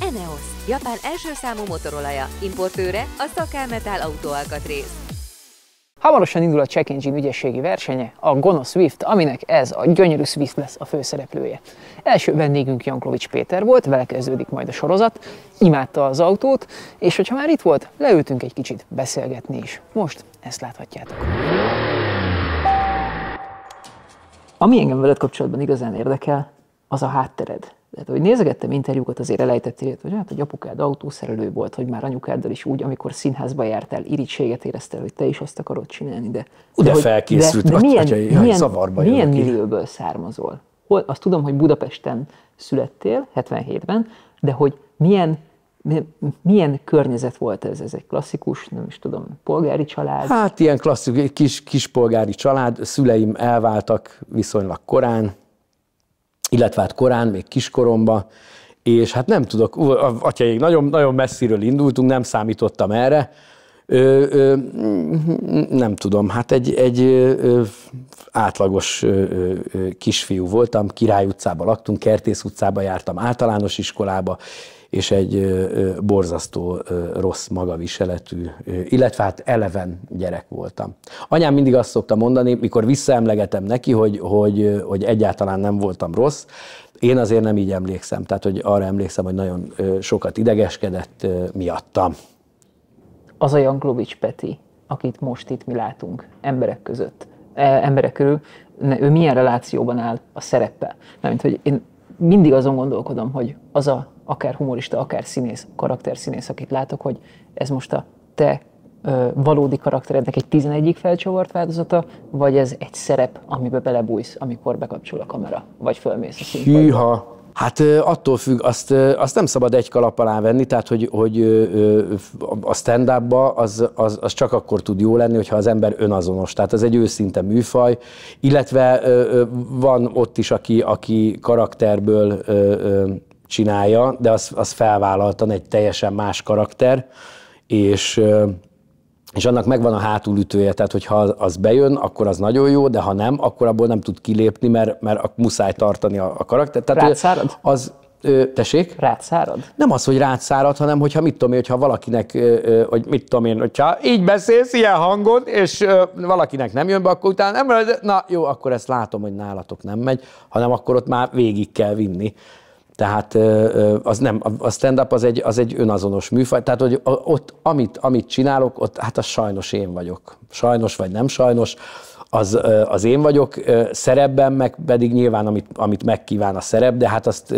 Eneos, Japán első számú motorolaja, importőre a Szakámetál autóalkatrész. Hamarosan indul a Check Engine ügyességi versenye, a Gono Swift, aminek ez a gyönyörű Swift lesz a főszereplője. Első vendégünk Janklovics Péter volt, vele kezdődik majd a sorozat, imádta az autót, és hogyha már itt volt, leültünk egy kicsit beszélgetni is. Most ezt láthatjátok. Ami engem veled kapcsolatban igazán érdekel, az a háttered tehát, hogy nézegettem interjúkat, azért elejtettél, hogy hát, hogy apukád autószerelő volt, hogy már anyukáddal is úgy, amikor színházba jártál, irítséget éreztél, hogy te is azt akarod csinálni, de... Ugye de, felkészült, de, de milyen, atyai, milyen, zavarba milyen millióból származol? Hol, azt tudom, hogy Budapesten születtél, 77-ben, de hogy milyen milyen környezet volt ez? Ez egy klasszikus, nem is tudom, polgári család? Hát ilyen klasszikus, kis, kis polgári család. Szüleim elváltak viszonylag korán, illetve hát korán, még kiskoromban, és hát nem tudok, atyaik, nagyon, nagyon messziről indultunk, nem számítottam erre, Ö, ö, nem tudom, hát egy, egy ö, átlagos ö, ö, kisfiú voltam, Király utcában laktunk, Kertész utcában jártam általános iskolába, és egy borzasztó rossz magaviseletű, illetve hát eleven gyerek voltam. Anyám mindig azt szokta mondani, mikor visszaemlegetem neki, hogy, hogy, hogy egyáltalán nem voltam rossz, én azért nem így emlékszem, tehát hogy arra emlékszem, hogy nagyon sokat idegeskedett miattam. Az a Janklovics Peti, akit most itt mi látunk emberek között, e, emberek körül, ő milyen relációban áll a szereppel? Mert hogy én mindig azon gondolkodom, hogy az a akár humorista, akár színész, karakterszínész, akit látok, hogy ez most a te ö, valódi karakterednek egy 11 felcsavart változata, vagy ez egy szerep, amiben belebújsz, amikor bekapcsol a kamera, vagy fölmész a színpadra. Hűha! Hát attól függ, azt, azt nem szabad egy kalap alá venni, tehát hogy, hogy a stand up az, az, az csak akkor tud jó lenni, hogyha az ember önazonos. Tehát az egy őszinte műfaj, illetve van ott is, aki, aki karakterből csinálja, de az, az felvállaltan egy teljesen más karakter, és és annak megvan a hátulütője, tehát hogyha az bejön, akkor az nagyon jó, de ha nem, akkor abból nem tud kilépni, mert, mert muszáj tartani a, a karaktert. Tehát Rátszárad? Az, ö, tessék? Rátszárad? Nem az, hogy rátszárad, hanem hogyha mit tudom én, hogyha valakinek, ö, ö, hogy mit tudom én, hogyha így beszélsz ilyen hangon, és ö, valakinek nem jön be, akkor utána nem, na jó, akkor ezt látom, hogy nálatok nem megy, hanem akkor ott már végig kell vinni. Tehát az nem, a stand-up az egy, az egy önazonos műfaj, tehát hogy ott, amit, amit csinálok, ott hát az sajnos én vagyok. Sajnos vagy nem sajnos, az, az én vagyok szerepben, meg pedig nyilván, amit, amit megkíván a szerep, de hát azt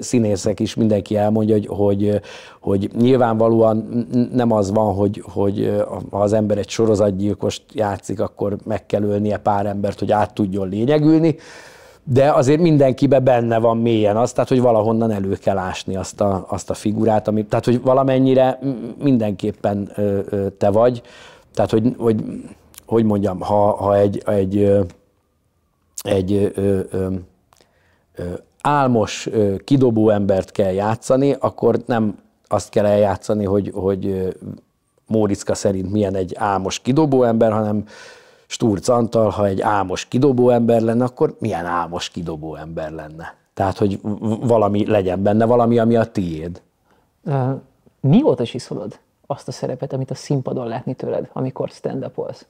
színészek is mindenki elmondja, hogy, hogy, hogy nyilvánvalóan nem az van, hogy, hogy ha az ember egy sorozatgyilkost játszik, akkor meg kell ölnie pár embert, hogy át tudjon lényegülni, de azért mindenkibe benne van mélyen az, tehát hogy valahonnan elő kell ásni azt a, azt a figurát, ami, tehát hogy valamennyire mindenképpen te vagy, tehát hogy, hogy, hogy mondjam, ha, ha egy, egy, ö, egy ö, ö, ö, álmos, ö, kidobó embert kell játszani, akkor nem azt kell eljátszani, hogy, hogy Móriczka szerint milyen egy álmos kidobó ember, hanem Sturc Antal, ha egy álmos kidobó ember lenne, akkor milyen álmos kidobó ember lenne? Tehát, hogy valami legyen benne, valami, ami a tiéd. Mióta is iszolod azt a szerepet, amit a színpadon látni tőled, amikor stand up -olsz?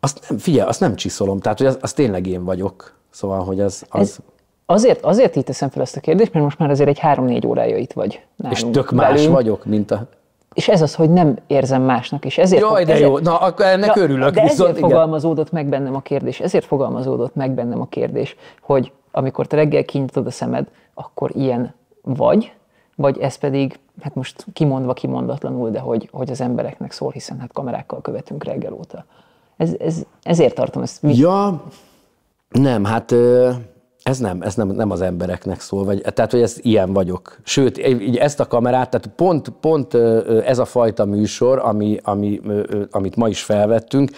Azt nem, figyelj, azt nem csiszolom, tehát hogy az, az tényleg én vagyok. Szóval, hogy az... az... azért, azért így teszem fel ezt a kérdést, mert most már azért egy három-négy órája itt vagy. Nálunk, és tök más belül. vagyok, mint a... És ez az, hogy nem érzem másnak, és ezért... Jaj, de ezért, jó, na, akkor ennek na, örülök. De viszont, ezért igen. fogalmazódott meg bennem a kérdés, ezért fogalmazódott meg bennem a kérdés, hogy amikor te reggel kinyitod a szemed, akkor ilyen vagy, vagy ez pedig, hát most kimondva, kimondatlanul, de hogy, hogy az embereknek szól, hiszen hát kamerákkal követünk reggel óta. Ez, ez, ezért tartom ezt. Ja, nem, hát... Ö- ez nem, ez nem, nem az embereknek szól, vagy, tehát hogy ez ilyen vagyok. Sőt, így ezt a kamerát, tehát pont, pont ez a fajta műsor, ami, ami, amit ma is felvettünk,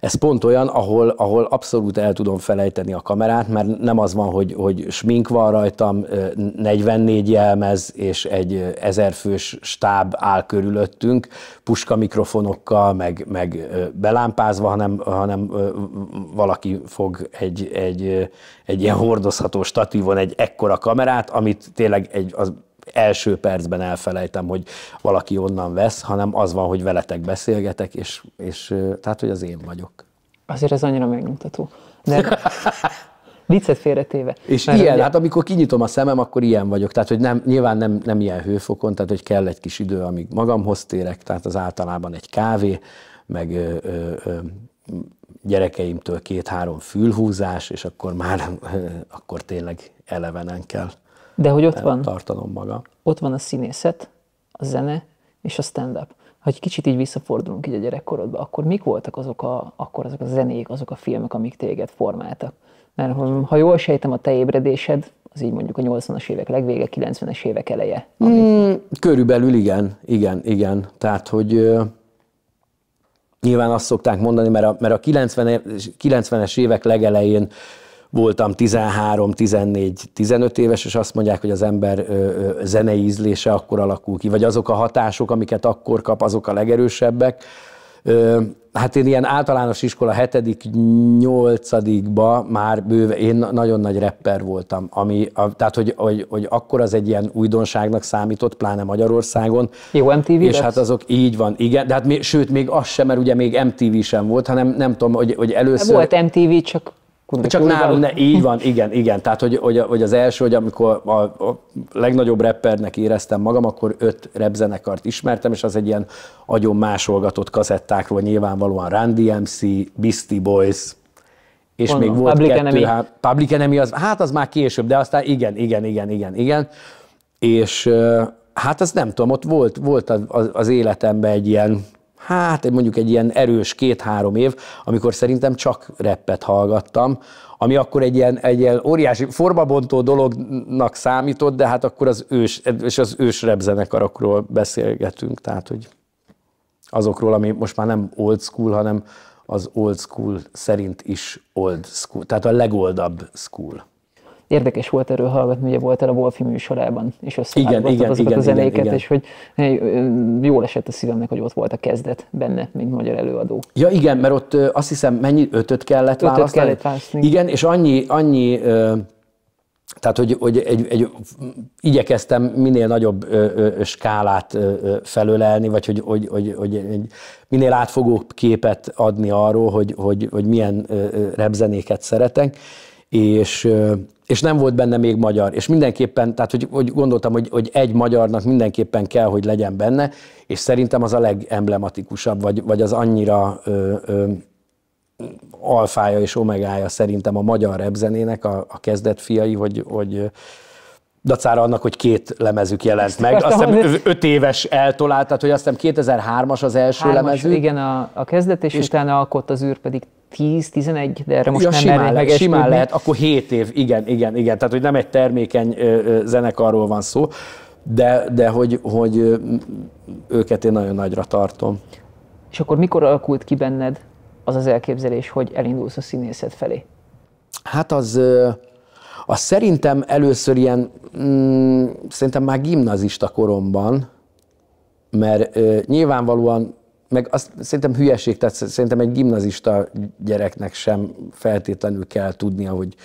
ez pont olyan, ahol, ahol abszolút el tudom felejteni a kamerát, mert nem az van, hogy, hogy smink van rajtam, 44 jelmez és egy ezerfős stáb áll körülöttünk, puska mikrofonokkal, meg, meg belámpázva, hanem, hanem valaki fog egy, egy, egy ilyen hordozható statívon egy ekkora kamerát, amit tényleg egy, az első percben elfelejtem, hogy valaki onnan vesz, hanem az van, hogy veletek beszélgetek, és, és tehát, hogy az én vagyok. Azért ez annyira megnyugtató. De viccet félretéve. És Mert ilyen, ugye... hát amikor kinyitom a szemem, akkor ilyen vagyok. Tehát, hogy nem, nyilván nem, nem ilyen hőfokon, tehát, hogy kell egy kis idő, amíg magamhoz térek, tehát az általában egy kávé, meg ö, ö, ö, gyerekeimtől két-három fülhúzás, és akkor már, akkor tényleg elevenen kell de hogy ott van. Tartanom magam. Ott van a színészet, a zene és a stand-up. Ha egy kicsit így visszafordulunk így a gyerekkorodba, akkor mik voltak azok a, akkor azok a zenék, azok a filmek, amik téged formáltak? Mert ha jól sejtem, a te ébredésed az így mondjuk a 80-as évek legvége, 90-es évek eleje. Amit... Mm, körülbelül igen, igen, igen. Tehát, hogy ö, nyilván azt szokták mondani, mert a, mert a 90-es évek legelején voltam 13, 14, 15 éves, és azt mondják, hogy az ember ö, ö, zenei ízlése akkor alakul ki, vagy azok a hatások, amiket akkor kap, azok a legerősebbek. Ö, hát én ilyen általános iskola 7 nyolcadikba már bőve, én nagyon nagy rapper voltam, ami, a, tehát hogy, hogy, hogy, akkor az egy ilyen újdonságnak számított, pláne Magyarországon. Jó MTV És lesz? hát azok így van, igen, de hát még, sőt még az sem, mert ugye még MTV sem volt, hanem nem tudom, hogy, hogy először... Volt MTV, csak Kunde, Csak kurva. ne, így van, igen, igen. Tehát, hogy, hogy, hogy az első, hogy amikor a, a legnagyobb rappernek éreztem magam, akkor öt repzenekart ismertem, és az egy ilyen agyon másolgatott kazettákról nyilvánvalóan Randy MC, Beastie Boys, és Mondom, még volt Public kettő, Enemy. Hát, Public Enemy, az, hát az már később, de aztán igen, igen, igen, igen, igen. És hát az nem tudom, ott volt, volt az, az életemben egy ilyen hát mondjuk egy ilyen erős két-három év, amikor szerintem csak reppet hallgattam, ami akkor egy ilyen, egy ilyen óriási formabontó dolognak számított, de hát akkor az ős, és az ős repzenekarokról beszélgetünk, tehát hogy azokról, ami most már nem old school, hanem az old school szerint is old school, tehát a legoldabb school érdekes volt erről hallgatni, ugye voltál a Wolfi műsorában, és összevágott azokat igen, a zenéket, igen, igen. és hogy jól esett a szívemnek, hogy ott volt a kezdet benne, mint magyar előadó. Ja igen, mert ott azt hiszem mennyi ötöt kellett ötöt választani? kellett választani. Igen, és annyi, annyi tehát, hogy, hogy egy, egy, igyekeztem minél nagyobb ö, ö, skálát ö, ö, felölelni, vagy hogy, hogy, hogy, hogy egy, minél átfogóbb képet adni arról, hogy, hogy, hogy milyen ö, ö, repzenéket szeretek, és, és nem volt benne még magyar. És mindenképpen, tehát hogy, hogy gondoltam, hogy, hogy egy magyarnak mindenképpen kell, hogy legyen benne, és szerintem az a legemblematikusabb, vagy, vagy az annyira ö, ö, alfája és omegája szerintem a magyar repzenének a, a kezdet fiai, hogy, hogy dacára annak, hogy két lemezük jelent Ezt meg. Azt hiszem öt éves eltolált, tehát hogy azt hiszem 2003-as az első Hármas, lemezük. Igen, a, a kezdet, és, és utána alkott az űr pedig 10-11, de erre most ja, nem simán, lehet, simán lehet, akkor 7 év, igen, igen, igen. Tehát, hogy nem egy termékeny zenekarról van szó, de, de hogy, hogy őket én nagyon nagyra tartom. És akkor mikor alakult ki benned az az elképzelés, hogy elindulsz a színészet felé? Hát az, az szerintem először ilyen, mm, szerintem már gimnazista koromban, mert ö, nyilvánvalóan meg azt szerintem hülyeség, tehát szerintem egy gimnazista gyereknek sem feltétlenül kell tudnia, hogy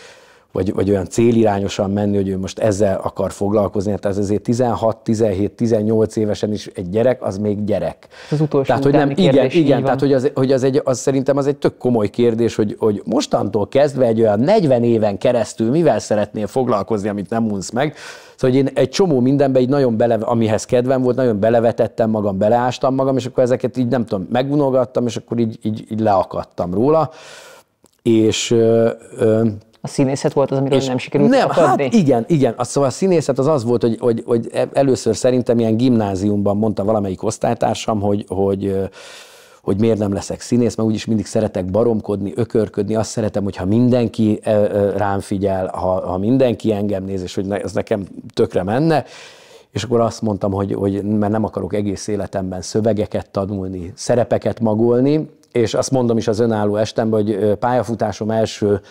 vagy, vagy olyan célirányosan menni, hogy ő most ezzel akar foglalkozni. Tehát ez azért 16, 17, 18 évesen is egy gyerek, az még gyerek. az utolsó tehát, hogy nem, kérdés, igen, igen tehát hogy, az, hogy az, egy, az szerintem az egy tök komoly kérdés, hogy, hogy mostantól kezdve egy olyan 40 éven keresztül mivel szeretnél foglalkozni, amit nem unsz meg. Szóval hogy én egy csomó mindenbe így nagyon bele, amihez kedvem volt, nagyon belevetettem magam, beleástam magam, és akkor ezeket így nem tudom, megunogattam, és akkor így, így, így leakadtam róla. És ö, ö, a színészet volt az, amiről és nem sikerült nem, akadni? Hát igen, igen. Az, szóval a színészet az az volt, hogy, hogy, hogy e- először szerintem ilyen gimnáziumban mondta valamelyik osztálytársam, hogy, hogy hogy miért nem leszek színész, mert úgyis mindig szeretek baromkodni, ökörködni, azt szeretem, hogyha mindenki rám figyel, ha, ha mindenki engem néz, és hogy ne, ez nekem tökre menne. És akkor azt mondtam, hogy, hogy mert nem akarok egész életemben szövegeket tanulni, szerepeket magolni, és azt mondom is az önálló estemben, hogy pályafutásom első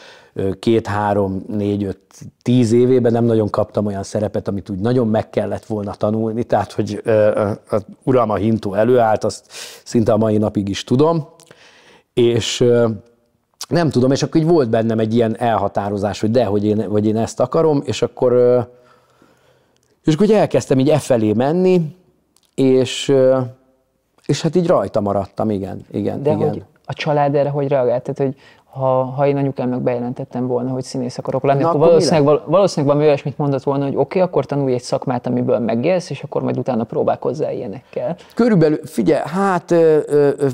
két, három, négy, öt, tíz évében nem nagyon kaptam olyan szerepet, amit úgy nagyon meg kellett volna tanulni, tehát, hogy az uram a hintó előállt, azt szinte a mai napig is tudom, és nem tudom, és akkor így volt bennem egy ilyen elhatározás, hogy de, hogy én, hogy én ezt akarom, és akkor, és akkor elkezdtem így e felé menni, és és hát így rajta maradtam, igen. igen De igen. hogy a család erre hogy reagált? Tehát, hogy ha, ha én anyukámnak bejelentettem volna, hogy színész akarok lenni, Na, akkor, akkor valószínűleg, val, valószínűleg valami olyasmit mondott volna, hogy oké, okay, akkor tanulj egy szakmát, amiből megélsz, és akkor majd utána próbálkozzál ilyenekkel. Körülbelül, figyelj, hát ö, ö, ö,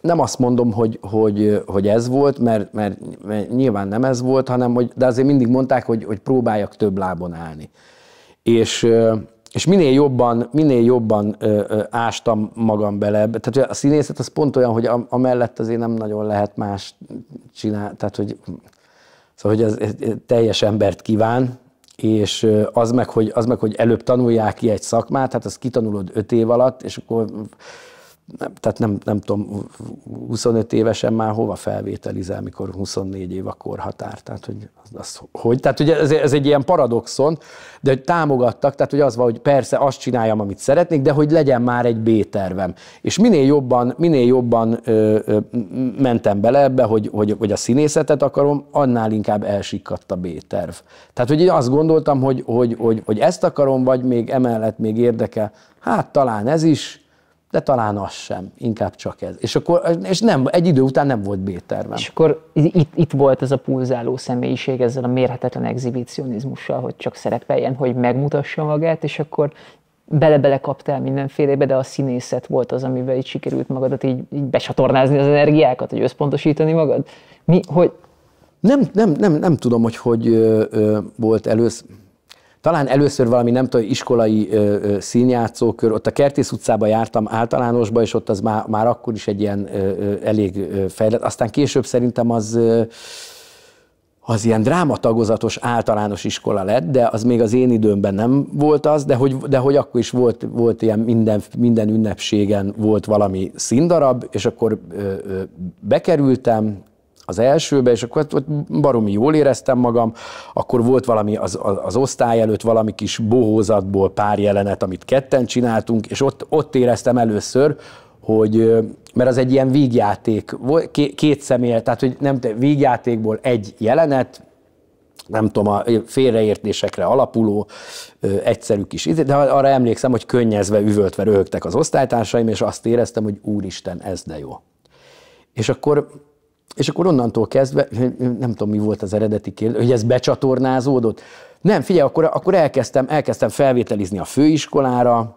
nem azt mondom, hogy, hogy, hogy ez volt, mert, mert, mert nyilván nem ez volt, hanem hogy, de azért mindig mondták, hogy, hogy próbáljak több lábon állni. És és minél jobban, minél jobban ö, ö, ástam magam bele. Tehát a színészet az pont olyan, hogy amellett azért nem nagyon lehet más csinálni. Tehát, hogy, szóval, hogy ez, teljes embert kíván, és az meg, hogy, az meg, hogy előbb tanulják ki egy szakmát, hát azt kitanulod öt év alatt, és akkor nem, tehát nem, nem tudom, 25 évesen már hova felvételizel, mikor 24 év a korhatár. Tehát, hogy, az, az, hogy? tehát ugye ez, ez, egy ilyen paradoxon, de hogy támogattak, tehát hogy az van, hogy persze azt csináljam, amit szeretnék, de hogy legyen már egy B-tervem. És minél jobban, minél jobban ö, ö, mentem bele ebbe, hogy, hogy, hogy a színészetet akarom, annál inkább elsikadt a B-terv. Tehát, hogy én azt gondoltam, hogy, hogy, hogy, hogy ezt akarom, vagy még emellett még érdekel, hát talán ez is, de talán az sem, inkább csak ez. És, akkor, és nem, egy idő után nem volt B-tervem. És akkor itt, itt volt ez a pulzáló személyiség ezzel a mérhetetlen exhibicionizmussal, hogy csak szerepeljen, hogy megmutassa magát, és akkor bele-bele kaptál mindenfélebe, de a színészet volt az, amivel így sikerült magadat így, így besatornázni az energiákat, hogy összpontosítani magad. Mi, hogy... Nem, nem, nem, nem tudom, hogy hogy ö, ö, volt először talán először valami, nem tudom, iskolai ö, ö, színjátszókör, ott a Kertész utcába jártam általánosba, és ott az már, már akkor is egy ilyen ö, ö, elég ö, fejlett. Aztán később szerintem az... Ö, az ilyen drámatagozatos általános iskola lett, de az még az én időmben nem volt az, de hogy, de hogy akkor is volt, volt ilyen minden, minden ünnepségen volt valami színdarab, és akkor ö, ö, bekerültem, az elsőbe, és akkor hát ott baromi jól éreztem magam, akkor volt valami az, az, az osztály előtt valami kis bohózatból pár jelenet, amit ketten csináltunk, és ott, ott éreztem először, hogy mert az egy ilyen vígjáték, két személy, tehát hogy nem vígjátékból egy jelenet, nem tudom, a félreértésekre alapuló, ö, egyszerű kis izé, de arra emlékszem, hogy könnyezve, üvöltve röhögtek az osztálytársaim, és azt éreztem, hogy úristen, ez de jó. És akkor és akkor onnantól kezdve, nem tudom, mi volt az eredeti kérdés, hogy ez becsatornázódott. Nem, figyelj, akkor, akkor elkezdtem, elkezdtem felvételizni a főiskolára.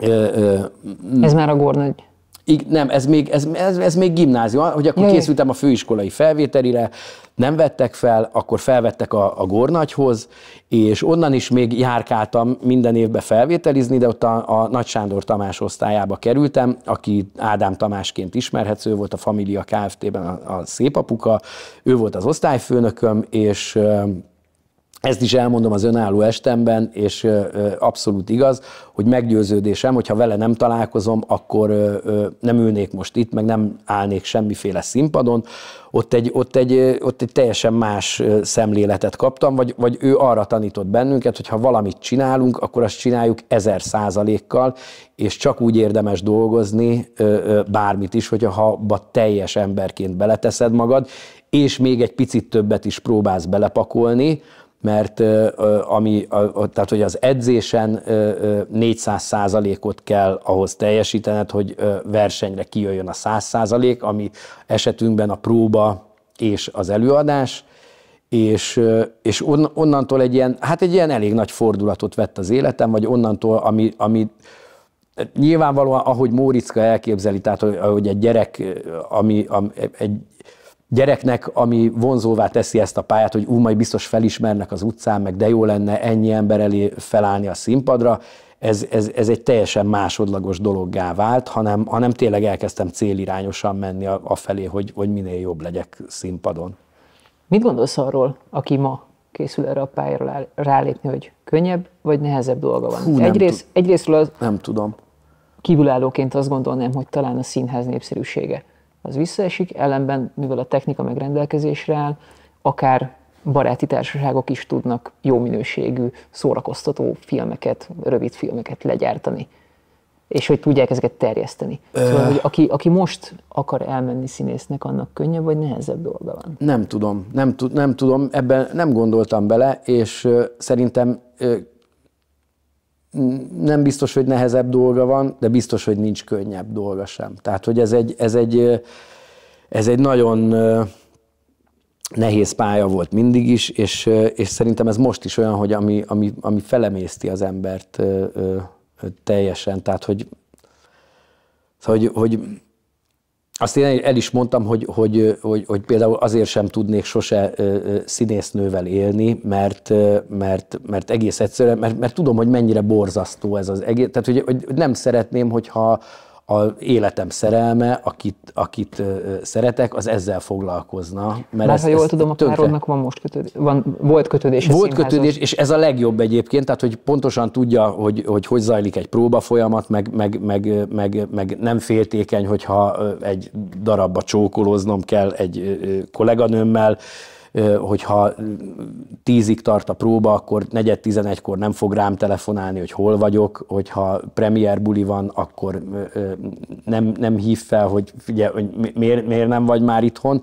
Ö, ö, ez már a Gornagy nem, ez még, ez, ez, ez még gimnázium, hogy akkor hmm. készültem a főiskolai felvételire, nem vettek fel, akkor felvettek a, a Gornagyhoz, és onnan is még járkáltam minden évbe felvételizni, de ott a, a Nagy Sándor Tamás osztályába kerültem, aki Ádám Tamásként ismerhetsz, ő volt a Família Kft-ben a, a szépapuka, ő volt az osztályfőnököm, és ezt is elmondom az önálló estemben, és abszolút igaz, hogy meggyőződésem, hogyha vele nem találkozom, akkor nem ülnék most itt, meg nem állnék semmiféle színpadon. Ott egy, ott egy, ott egy teljesen más szemléletet kaptam, vagy, vagy ő arra tanított bennünket, hogy ha valamit csinálunk, akkor azt csináljuk ezer százalékkal, és csak úgy érdemes dolgozni bármit is, hogyha abba teljes emberként beleteszed magad, és még egy picit többet is próbálsz belepakolni, mert ami, tehát hogy az edzésen 400 százalékot kell ahhoz teljesítened, hogy versenyre kijöjjön a 100 százalék, ami esetünkben a próba és az előadás, és, és onnantól egy ilyen, hát egy ilyen elég nagy fordulatot vett az életem, vagy onnantól, ami, ami nyilvánvalóan, ahogy Móriczka elképzeli, tehát hogy egy gyerek, ami, ami egy gyereknek, ami vonzóvá teszi ezt a pályát, hogy ú, majd biztos felismernek az utcán, meg de jó lenne ennyi ember elé felállni a színpadra, ez, ez, ez egy teljesen másodlagos dologgá vált, hanem, hanem tényleg elkezdtem célirányosan menni a, a felé, hogy, hogy minél jobb legyek színpadon. Mit gondolsz arról, aki ma készül erre a pályára rálépni, hogy könnyebb vagy nehezebb dolga van? Hú, Egyrészt, egyrésztről az... Nem tudom. Kívülállóként azt gondolnám, hogy talán a színház népszerűsége az visszaesik, ellenben, mivel a technika megrendelkezésre áll, akár baráti társaságok is tudnak jó minőségű, szórakoztató filmeket, rövid filmeket legyártani, és hogy tudják ezeket terjeszteni. Szóval, hogy aki, aki most akar elmenni színésznek, annak könnyebb vagy nehezebb dolga van? Nem tudom, nem, t- nem tudom, ebben nem gondoltam bele, és szerintem nem biztos, hogy nehezebb dolga van, de biztos, hogy nincs könnyebb dolga sem. Tehát, hogy ez egy, ez egy, ez egy nagyon nehéz pálya volt mindig is, és, és szerintem ez most is olyan, hogy ami, ami, ami felemészti az embert ö, ö, teljesen. Tehát, hogy, szóval, hogy, hogy azt én el is mondtam, hogy, hogy, hogy, hogy például azért sem tudnék sose színésznővel élni, mert, mert, mert egész egyszerűen, mert, mert tudom, hogy mennyire borzasztó ez az egész. Tehát, hogy, hogy nem szeretném, hogyha a életem szerelme, akit, akit szeretek, az ezzel foglalkozna. Mert Már ez, ha jól tudom, a tönkre... párodnak van most kötődés, van, volt kötődés Volt kötődés, és ez a legjobb egyébként, tehát hogy pontosan tudja, hogy hogy, hogy zajlik egy próba folyamat, meg, meg, meg, meg, meg nem féltékeny, hogyha egy darabba csókoloznom kell egy kolléganőmmel, hogyha tízig tart a próba, akkor negyed tizenegykor nem fog rám telefonálni, hogy hol vagyok, hogyha premier buli van, akkor nem, nem hív fel, hogy ugye, hogy miért, miért nem vagy már itthon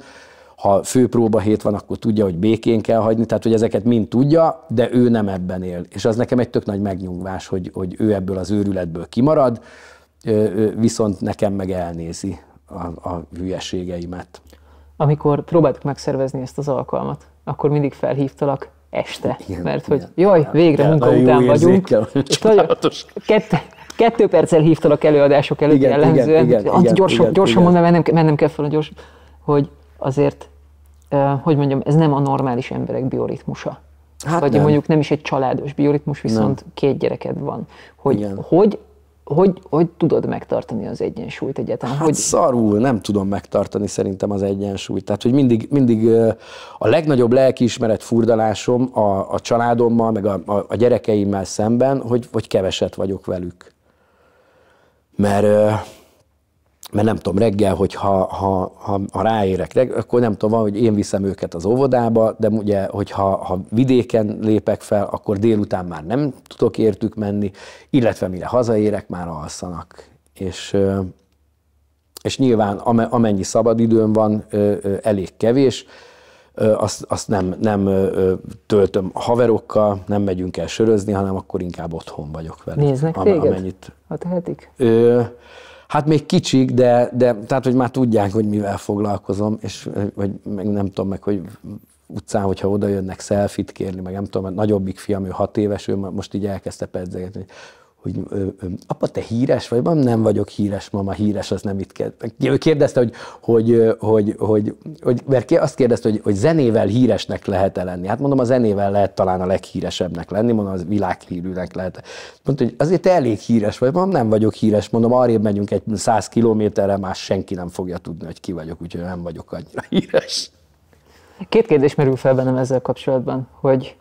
ha főpróba hét van, akkor tudja, hogy békén kell hagyni, tehát hogy ezeket mind tudja, de ő nem ebben él. És az nekem egy tök nagy megnyugvás, hogy, hogy ő ebből az őrületből kimarad, viszont nekem meg elnézi a, a hülyeségeimet amikor próbáltuk megszervezni ezt az alkalmat, akkor mindig felhívtalak este, igen, mert hogy igen. jaj, végre igen, munka után vagyunk. kettő, kettő perccel hívtalak előadások előtt igen, jellemzően, igen, igen, igen, gyorsan, igen, gyorsan igen. mondom, mennem, mennem kell fel a gyors, hogy azért, hogy mondjam, ez nem a normális emberek bioritmusa. Hát Vagy nem. mondjuk nem is egy családos bioritmus, viszont nem. két gyereked van. Hogy, hogy hogy, hogy tudod megtartani az egyensúlyt egyetem? Hát hogy... szarul nem tudom megtartani szerintem az egyensúlyt. Tehát, hogy mindig, mindig a legnagyobb lelkiismeret furdalásom a, a családommal, meg a, a, a gyerekeimmel szemben, hogy, hogy keveset vagyok velük. Mert mert nem tudom, reggel, hogy ha, ha, ha, ha ráérek, reggel, akkor nem tudom, van, hogy én viszem őket az óvodába, de ugye, hogyha ha vidéken lépek fel, akkor délután már nem tudok értük menni, illetve mire hazaérek, már alszanak. És, és nyilván amennyi szabadidőm van, elég kevés, azt, azt nem, nem töltöm haverokkal, nem megyünk el sörözni, hanem akkor inkább otthon vagyok velük. Néznek am, téged? Amennyit. A tehetik? Ö, Hát még kicsik, de, de tehát, hogy már tudják, hogy mivel foglalkozom, és vagy meg nem tudom meg, hogy utcán, hogyha oda jönnek szelfit kérni, meg nem tudom, mert nagyobbik fiam, ő hat éves, ő most így elkezdte pedzegetni, hogy apa, te híres vagy? Mondom, nem vagyok híres, mama, híres, az nem itt kell. Ő kérdezte, hogy, hogy, hogy, hogy, hogy mert azt kérdezte, hogy, hogy zenével híresnek lehet-e lenni. Hát mondom, a zenével lehet talán a leghíresebbnek lenni, mondom, az világhírűnek lehet. Mondta, hogy azért te elég híres vagy, mondom, nem vagyok híres, mondom, arrébb megyünk egy száz kilométerre, más senki nem fogja tudni, hogy ki vagyok, úgyhogy nem vagyok annyira híres. Két kérdés merül fel bennem ezzel kapcsolatban, hogy,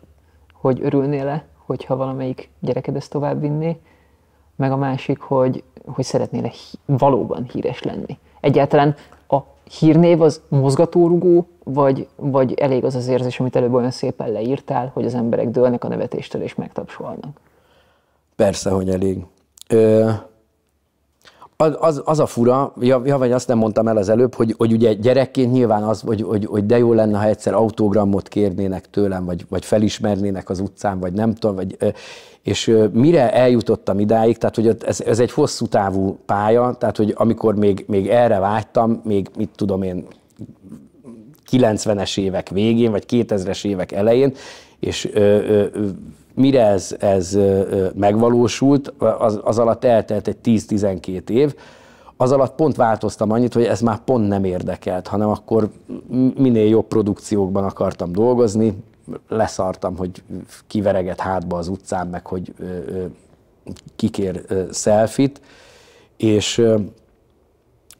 hogy örülnél-e hogyha valamelyik gyereked ezt vinni, meg a másik, hogy, hogy szeretnél -e valóban híres lenni. Egyáltalán a hírnév az mozgatórugó, vagy, vagy elég az az érzés, amit előbb olyan szépen leírtál, hogy az emberek dőlnek a nevetéstől és megtapsolnak? Persze, hogy elég. Ö, az, az, az a fura, ja, ja, vagy azt nem mondtam el az előbb, hogy, hogy ugye gyerekként nyilván az, hogy, hogy, hogy de jó lenne, ha egyszer autogramot kérnének tőlem, vagy, vagy felismernének az utcán, vagy nem tudom, vagy, és mire eljutottam idáig, tehát hogy ez, ez egy hosszú távú pálya, tehát hogy amikor még, még erre vágytam, még mit tudom én, 90-es évek végén, vagy 2000-es évek elején, és ö, ö, mire ez, ez megvalósult, az, az alatt eltelt egy 10-12 év, az alatt pont változtam annyit, hogy ez már pont nem érdekelt, hanem akkor minél jobb produkciókban akartam dolgozni, leszartam, hogy kivereget hátba az utcán, meg hogy kikér szelfit, és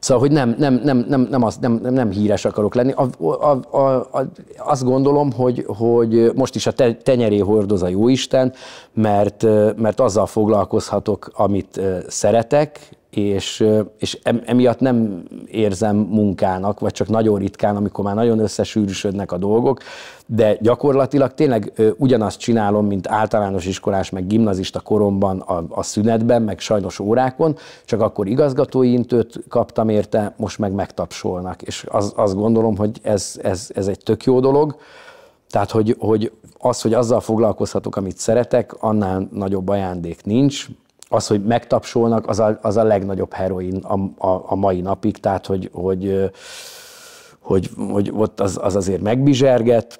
Szóval, hogy nem, nem, nem, nem, nem, az, nem, nem, nem híres akarok lenni. A, a, a, a, azt gondolom, hogy, hogy most is a te, tenyeré hordoz a Jóisten, mert, mert azzal foglalkozhatok, amit szeretek, és, és emiatt nem érzem munkának, vagy csak nagyon ritkán, amikor már nagyon összesűrűsödnek a dolgok, de gyakorlatilag tényleg ugyanazt csinálom, mint általános iskolás, meg gimnazista koromban a, a szünetben, meg sajnos órákon, csak akkor igazgatói intőt kaptam érte, most meg megtapsolnak, és az, azt gondolom, hogy ez, ez, ez egy tök jó dolog, tehát, hogy, hogy az, hogy azzal foglalkozhatok, amit szeretek, annál nagyobb ajándék nincs, az, hogy megtapsolnak, az a, az a legnagyobb heroin a, a, a mai napig, tehát hogy, hogy, hogy, hogy ott az, az azért megbizserget,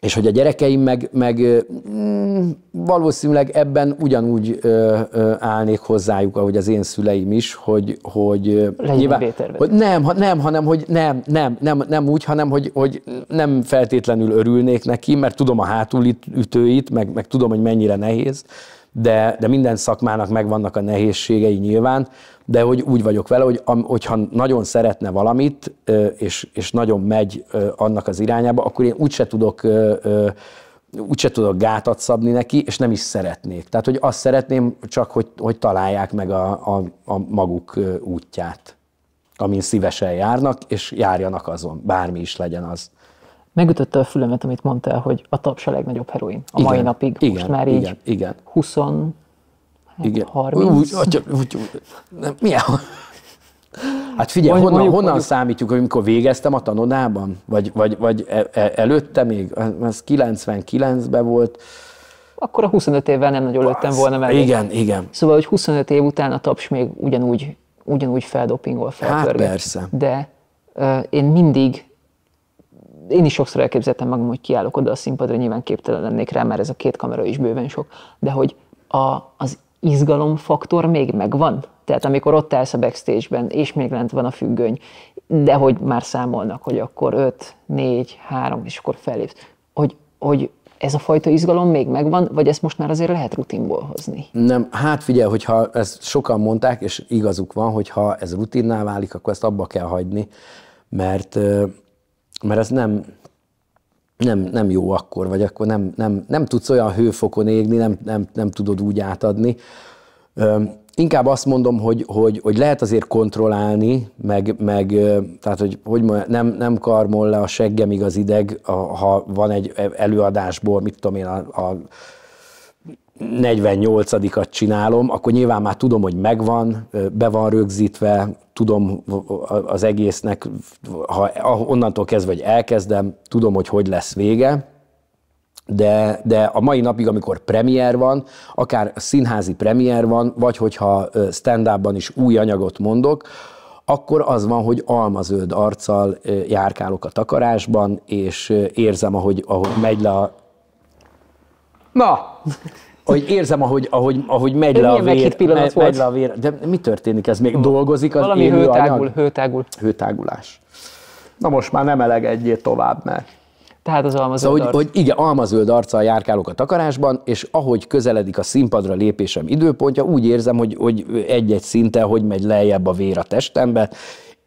és hogy a gyerekeim meg, meg mm, valószínűleg ebben ugyanúgy ö, ö, állnék hozzájuk, ahogy az én szüleim is, hogy... hogy nyilván, hogy nem, ha, nem, hanem hogy nem, nem, nem, nem úgy, hanem hogy, hogy nem feltétlenül örülnék neki, mert tudom a hátulütőit, meg, meg tudom, hogy mennyire nehéz, de, de minden szakmának megvannak a nehézségei nyilván, de hogy úgy vagyok vele, hogy hogyha nagyon szeretne valamit, és, és nagyon megy annak az irányába, akkor én úgyse tudok úgyse tudok gátat szabni neki, és nem is szeretnék. Tehát, hogy azt szeretném csak, hogy, hogy találják meg a, a, a maguk útját, amin szívesen járnak, és járjanak azon, bármi is legyen az megütötte a fülemet, amit mondtál, hogy a taps a legnagyobb heroin. A igen, mai napig, igen, most már így igen, igen. 20, hát igen. 30. Úgy, atya, úgy, nem, milyen? Hát figyelj, mondjuk, honnan, mondjuk, honnan mondjuk. számítjuk, hogy amikor végeztem a tanodában? Vagy, vagy, vagy e, e, előtte még? Ez 99-ben volt. Akkor a 25 évvel nem nagyon lőttem volna meg. Igen, igen. Szóval, hogy 25 év után a taps még ugyanúgy, ugyanúgy feldopingol, hát felpörget. Hát persze. De uh, én mindig én is sokszor elképzeltem magam, hogy kiállok oda a színpadra, nyilván képtelen lennék rá, mert ez a két kamera is bőven sok, de hogy a, az izgalomfaktor még megvan. Tehát amikor ott állsz a backstage-ben, és még lent van a függöny, de hogy már számolnak, hogy akkor 5, 4, 3, és akkor felépsz. Hogy, hogy ez a fajta izgalom még megvan, vagy ezt most már azért lehet rutinból hozni? Nem, hát figyelj, hogyha ezt sokan mondták, és igazuk van, hogyha ez rutinná válik, akkor ezt abba kell hagyni, mert mert ez nem, nem, nem jó akkor, vagy akkor nem, nem, nem tudsz olyan hőfokon égni, nem, nem, nem tudod úgy átadni. inkább azt mondom, hogy, hogy, hogy lehet azért kontrollálni, meg, meg tehát, hogy, hogy nem, nem karmol le a seggem igaz ideg, ha van egy előadásból, mit tudom én, a, a 48-at csinálom, akkor nyilván már tudom, hogy megvan, be van rögzítve, tudom az egésznek, ha onnantól kezdve, hogy elkezdem, tudom, hogy hogy lesz vége, de, de a mai napig, amikor premier van, akár színházi premier van, vagy hogyha stand is új anyagot mondok, akkor az van, hogy almazöld arccal járkálok a takarásban, és érzem, ahogy, ahogy megy le a... Na! hogy érzem, ahogy, ahogy, ahogy megy le a vér. Pillanat megy, megy le a vér. De mi történik ez még? Dolgozik az Valami hőtágul, anyag? hőtágul. Hőtágulás. Na most már nem elegedjél tovább, mert tehát az almazöld szóval, hogy, hogy igen, almazöld arccal járkálok a takarásban, és ahogy közeledik a színpadra lépésem időpontja, úgy érzem, hogy, hogy egy-egy szinte, hogy megy lejjebb a vér a testembe,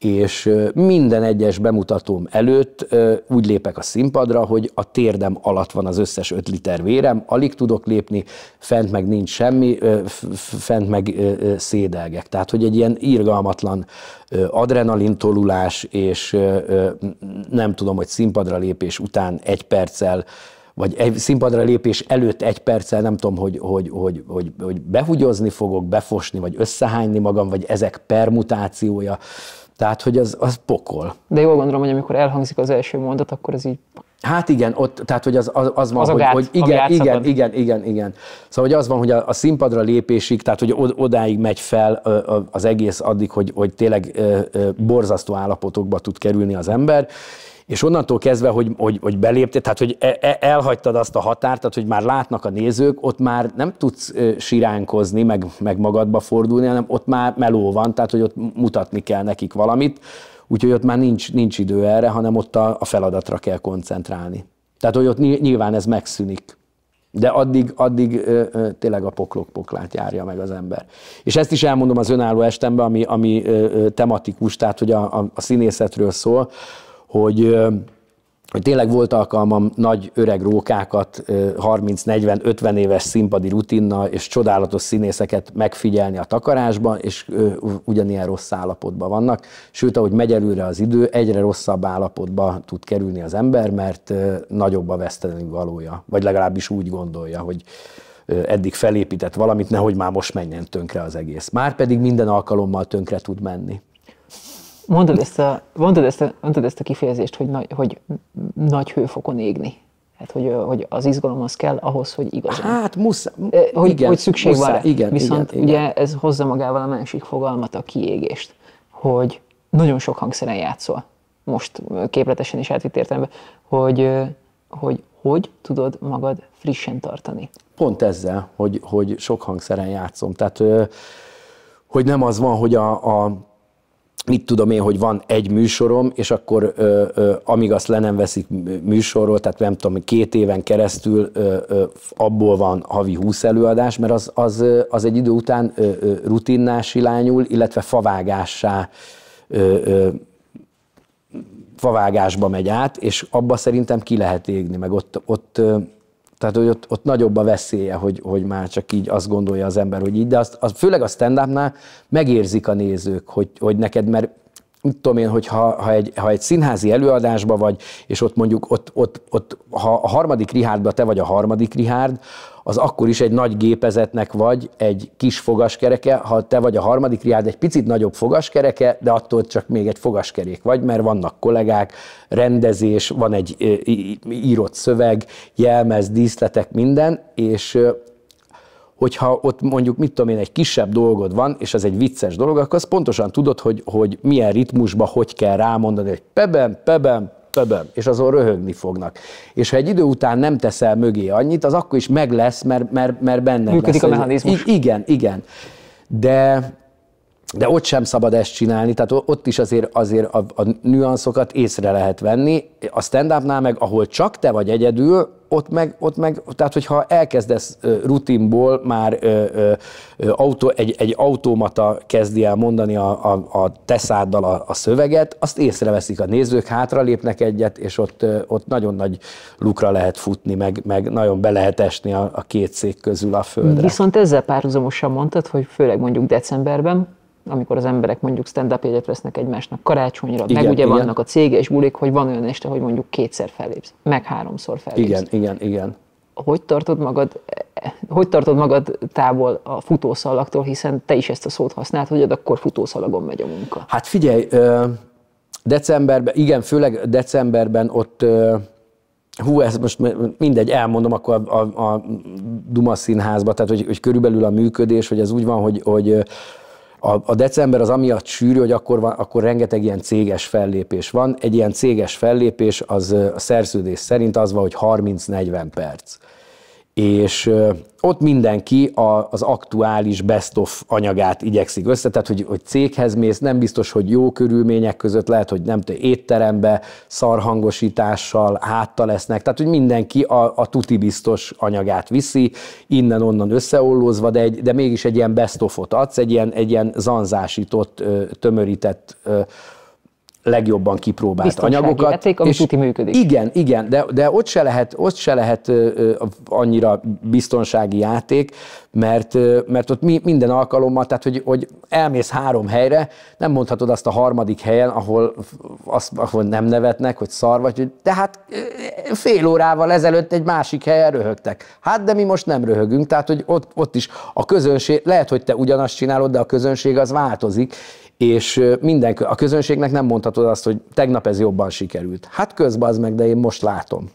és minden egyes bemutatóm előtt úgy lépek a színpadra, hogy a térdem alatt van az összes 5 liter vérem, alig tudok lépni, fent meg nincs semmi, fent meg szédelgek. Tehát, hogy egy ilyen irgalmatlan adrenalintolulás, és nem tudom, hogy színpadra lépés után egy perccel vagy egy színpadra lépés előtt egy perccel nem tudom, hogy, hogy, hogy, hogy, hogy behugyozni fogok, befosni, vagy összehányni magam, vagy ezek permutációja. Tehát, hogy az, az pokol. De jól gondolom, hogy amikor elhangzik az első mondat, akkor ez így... Hát igen, ott, tehát hogy az, az, az van, az hogy, gát, hogy igen, igen, igen, igen, igen. Szóval hogy az van, hogy a, a színpadra lépésig, tehát hogy odáig megy fel az egész addig, hogy, hogy tényleg borzasztó állapotokba tud kerülni az ember, és onnantól kezdve, hogy, hogy, hogy beléptél, tehát hogy e, e, elhagytad azt a határt, tehát hogy már látnak a nézők, ott már nem tudsz siránkozni, meg, meg magadba fordulni, hanem ott már meló van, tehát hogy ott mutatni kell nekik valamit, úgyhogy ott már nincs, nincs idő erre, hanem ott a, a feladatra kell koncentrálni. Tehát, hogy ott nyilván ez megszűnik. De addig, addig ö, ö, tényleg a poklok poklát járja meg az ember. És ezt is elmondom az önálló estemben, ami, ami ö, ö, tematikus, tehát hogy a, a, a színészetről szól, hogy tényleg volt alkalmam nagy öreg rókákat 30-40-50 éves színpadi rutinna és csodálatos színészeket megfigyelni a takarásban, és ugyanilyen rossz állapotban vannak. Sőt, ahogy megy előre az idő, egyre rosszabb állapotba tud kerülni az ember, mert nagyobb a veszteni valója, vagy legalábbis úgy gondolja, hogy eddig felépített valamit, nehogy már most menjen tönkre az egész. Már pedig minden alkalommal tönkre tud menni. Mondod ezt a, mondod ezt a, mondod ezt a kifejezést, hogy, nagy, hogy nagy hőfokon égni. Hát, hogy, hogy az izgalom az kell ahhoz, hogy igazán. Hát, muszáj. Hogy, igen, hogy szükség muszá, van. Igen, Viszont igen, igen. ugye ez hozza magával a másik fogalmat, a kiégést, hogy nagyon sok hangszeren játszol. Most képletesen is átvitt értelemben, hogy, hogy hogy tudod magad frissen tartani. Pont ezzel, hogy, hogy sok hangszeren játszom. Tehát, hogy nem az van, hogy a, a mit tudom én, hogy van egy műsorom, és akkor ö, ö, amíg azt le nem veszik műsorról, tehát nem tudom, két éven keresztül ö, ö, abból van havi 20 előadás, mert az, az, az egy idő után ö, ö, rutinná silányul, illetve favágássá ö, ö, favágásba megy át, és abba szerintem ki lehet égni, meg ott, ott tehát hogy ott, ott nagyobb a veszélye, hogy, hogy már csak így azt gondolja az ember, hogy így, de azt, az, főleg a stand megérzik a nézők, hogy, hogy neked, mert úgy tudom én, hogy ha, ha, egy, ha egy színházi előadásba vagy, és ott mondjuk, ott, ott, ott ha a harmadik Rihárdba te vagy a harmadik Rihárd, az akkor is egy nagy gépezetnek vagy egy kis fogaskereke, ha te vagy a harmadik riád, egy picit nagyobb fogaskereke, de attól csak még egy fogaskerék vagy, mert vannak kollégák, rendezés, van egy írott szöveg, jelmez, díszletek, minden, és hogyha ott mondjuk, mit tudom én, egy kisebb dolgod van, és az egy vicces dolog, akkor azt pontosan tudod, hogy, hogy milyen ritmusba hogy kell rámondani, hogy peben, peben, pöböm, és azon röhögni fognak. És ha egy idő után nem teszel mögé annyit, az akkor is meg lesz, mert, mert, mert benne Működik lesz. a mechanizmus. Igen, igen. De, de ott sem szabad ezt csinálni, tehát ott is azért, azért a, a nüanszokat észre lehet venni. A stand-upnál meg, ahol csak te vagy egyedül, ott meg, ott meg tehát hogyha elkezdesz rutinból már ö, ö, autó, egy, egy automata kezdi el mondani a, a, a teszáddal a, a szöveget, azt észreveszik a nézők, hátralépnek egyet, és ott, ott nagyon nagy lukra lehet futni, meg, meg nagyon be lehet esni a, a két szék közül a földre. Viszont ezzel párhuzamosan mondtad, hogy főleg mondjuk decemberben, amikor az emberek mondjuk stand-up jegyet vesznek egymásnak karácsonyra, igen, meg ugye igen. vannak a cége és bulik, hogy van olyan este, hogy mondjuk kétszer fellépsz, meg háromszor fellépsz. Igen, igen, igen. Hogy tartod magad, hogy tartod magad távol a futószalagtól, hiszen te is ezt a szót használt, hogy akkor futószalagon megy a munka. Hát figyelj, decemberben, igen, főleg decemberben ott hú, ez most mindegy, elmondom akkor a, a, a Duma színházba, tehát hogy, hogy körülbelül a működés, hogy ez úgy van, hogy, hogy a, a december az amiatt sűrű, hogy akkor, van, akkor rengeteg ilyen céges fellépés van. Egy ilyen céges fellépés az a szerződés szerint az van, hogy 30-40 perc és ott mindenki a, az aktuális best of anyagát igyekszik össze, tehát hogy, hogy céghez mész, nem biztos, hogy jó körülmények között, lehet, hogy nem tudom, étterembe, szarhangosítással, háttal lesznek, tehát hogy mindenki a, a tuti biztos anyagát viszi, innen-onnan összeollózva, de, egy, de mégis egy ilyen best ofot adsz, egy ilyen, egy ilyen zanzásított, tömörített legjobban kipróbált anyagokat. Vették, ami és tuti működik. Igen, igen, de, de ott se lehet, ott se lehet annyira biztonsági játék, mert, mert ott mi, minden alkalommal, tehát hogy, hogy elmész három helyre, nem mondhatod azt a harmadik helyen, ahol, azt, ahol nem nevetnek, hogy szar vagy, de hát fél órával ezelőtt egy másik helyen röhögtek. Hát de mi most nem röhögünk, tehát hogy ott, ott is a közönség, lehet, hogy te ugyanazt csinálod, de a közönség az változik, és minden, a közönségnek nem mondhatod azt, hogy tegnap ez jobban sikerült. Hát közben az meg, de én most látom.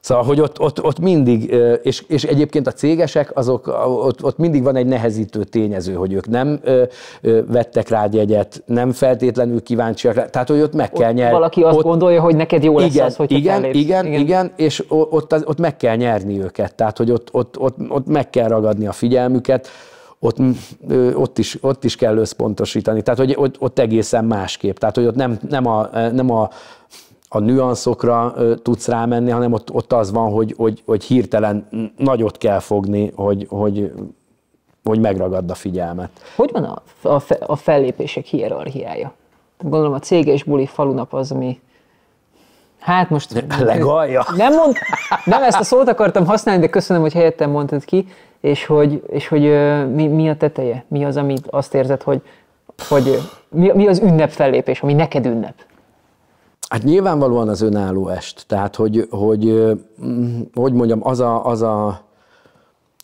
Szóval, hogy ott, ott, ott mindig, és, és egyébként a cégesek, azok, ott, ott mindig van egy nehezítő tényező, hogy ők nem ö, ö, vettek rá jegyet, nem feltétlenül kíváncsiak rá, tehát hogy ott meg ott kell nyerni. Valaki azt ott, gondolja, hogy neked jó igen, lesz az, hogy igen, igen, igen, igen, és ott, ott meg kell nyerni őket, tehát hogy ott, ott, ott, ott meg kell ragadni a figyelmüket, ott, ott, is, ott is kell összpontosítani. Tehát, hogy ott, ott egészen másképp. Tehát, hogy ott nem, nem, a, nem a, a nüanszokra tudsz rámenni, hanem ott, ott az van, hogy, hogy, hogy hirtelen nagyot kell fogni, hogy, hogy hogy megragadd a figyelmet. Hogy van a, a, a fellépések hierarchiája? Gondolom a céges buli falunap az, ami Hát most... Legalja. Nem, mond, nem ezt a szót akartam használni, de köszönöm, hogy helyettem mondtad ki, és hogy, és hogy mi, mi a teteje? Mi az, amit azt érzed, hogy, hogy mi, mi az ünnep fellépés, ami neked ünnep? Hát nyilvánvalóan az önálló est. Tehát, hogy, hogy, mm, hogy mondjam, az a, az a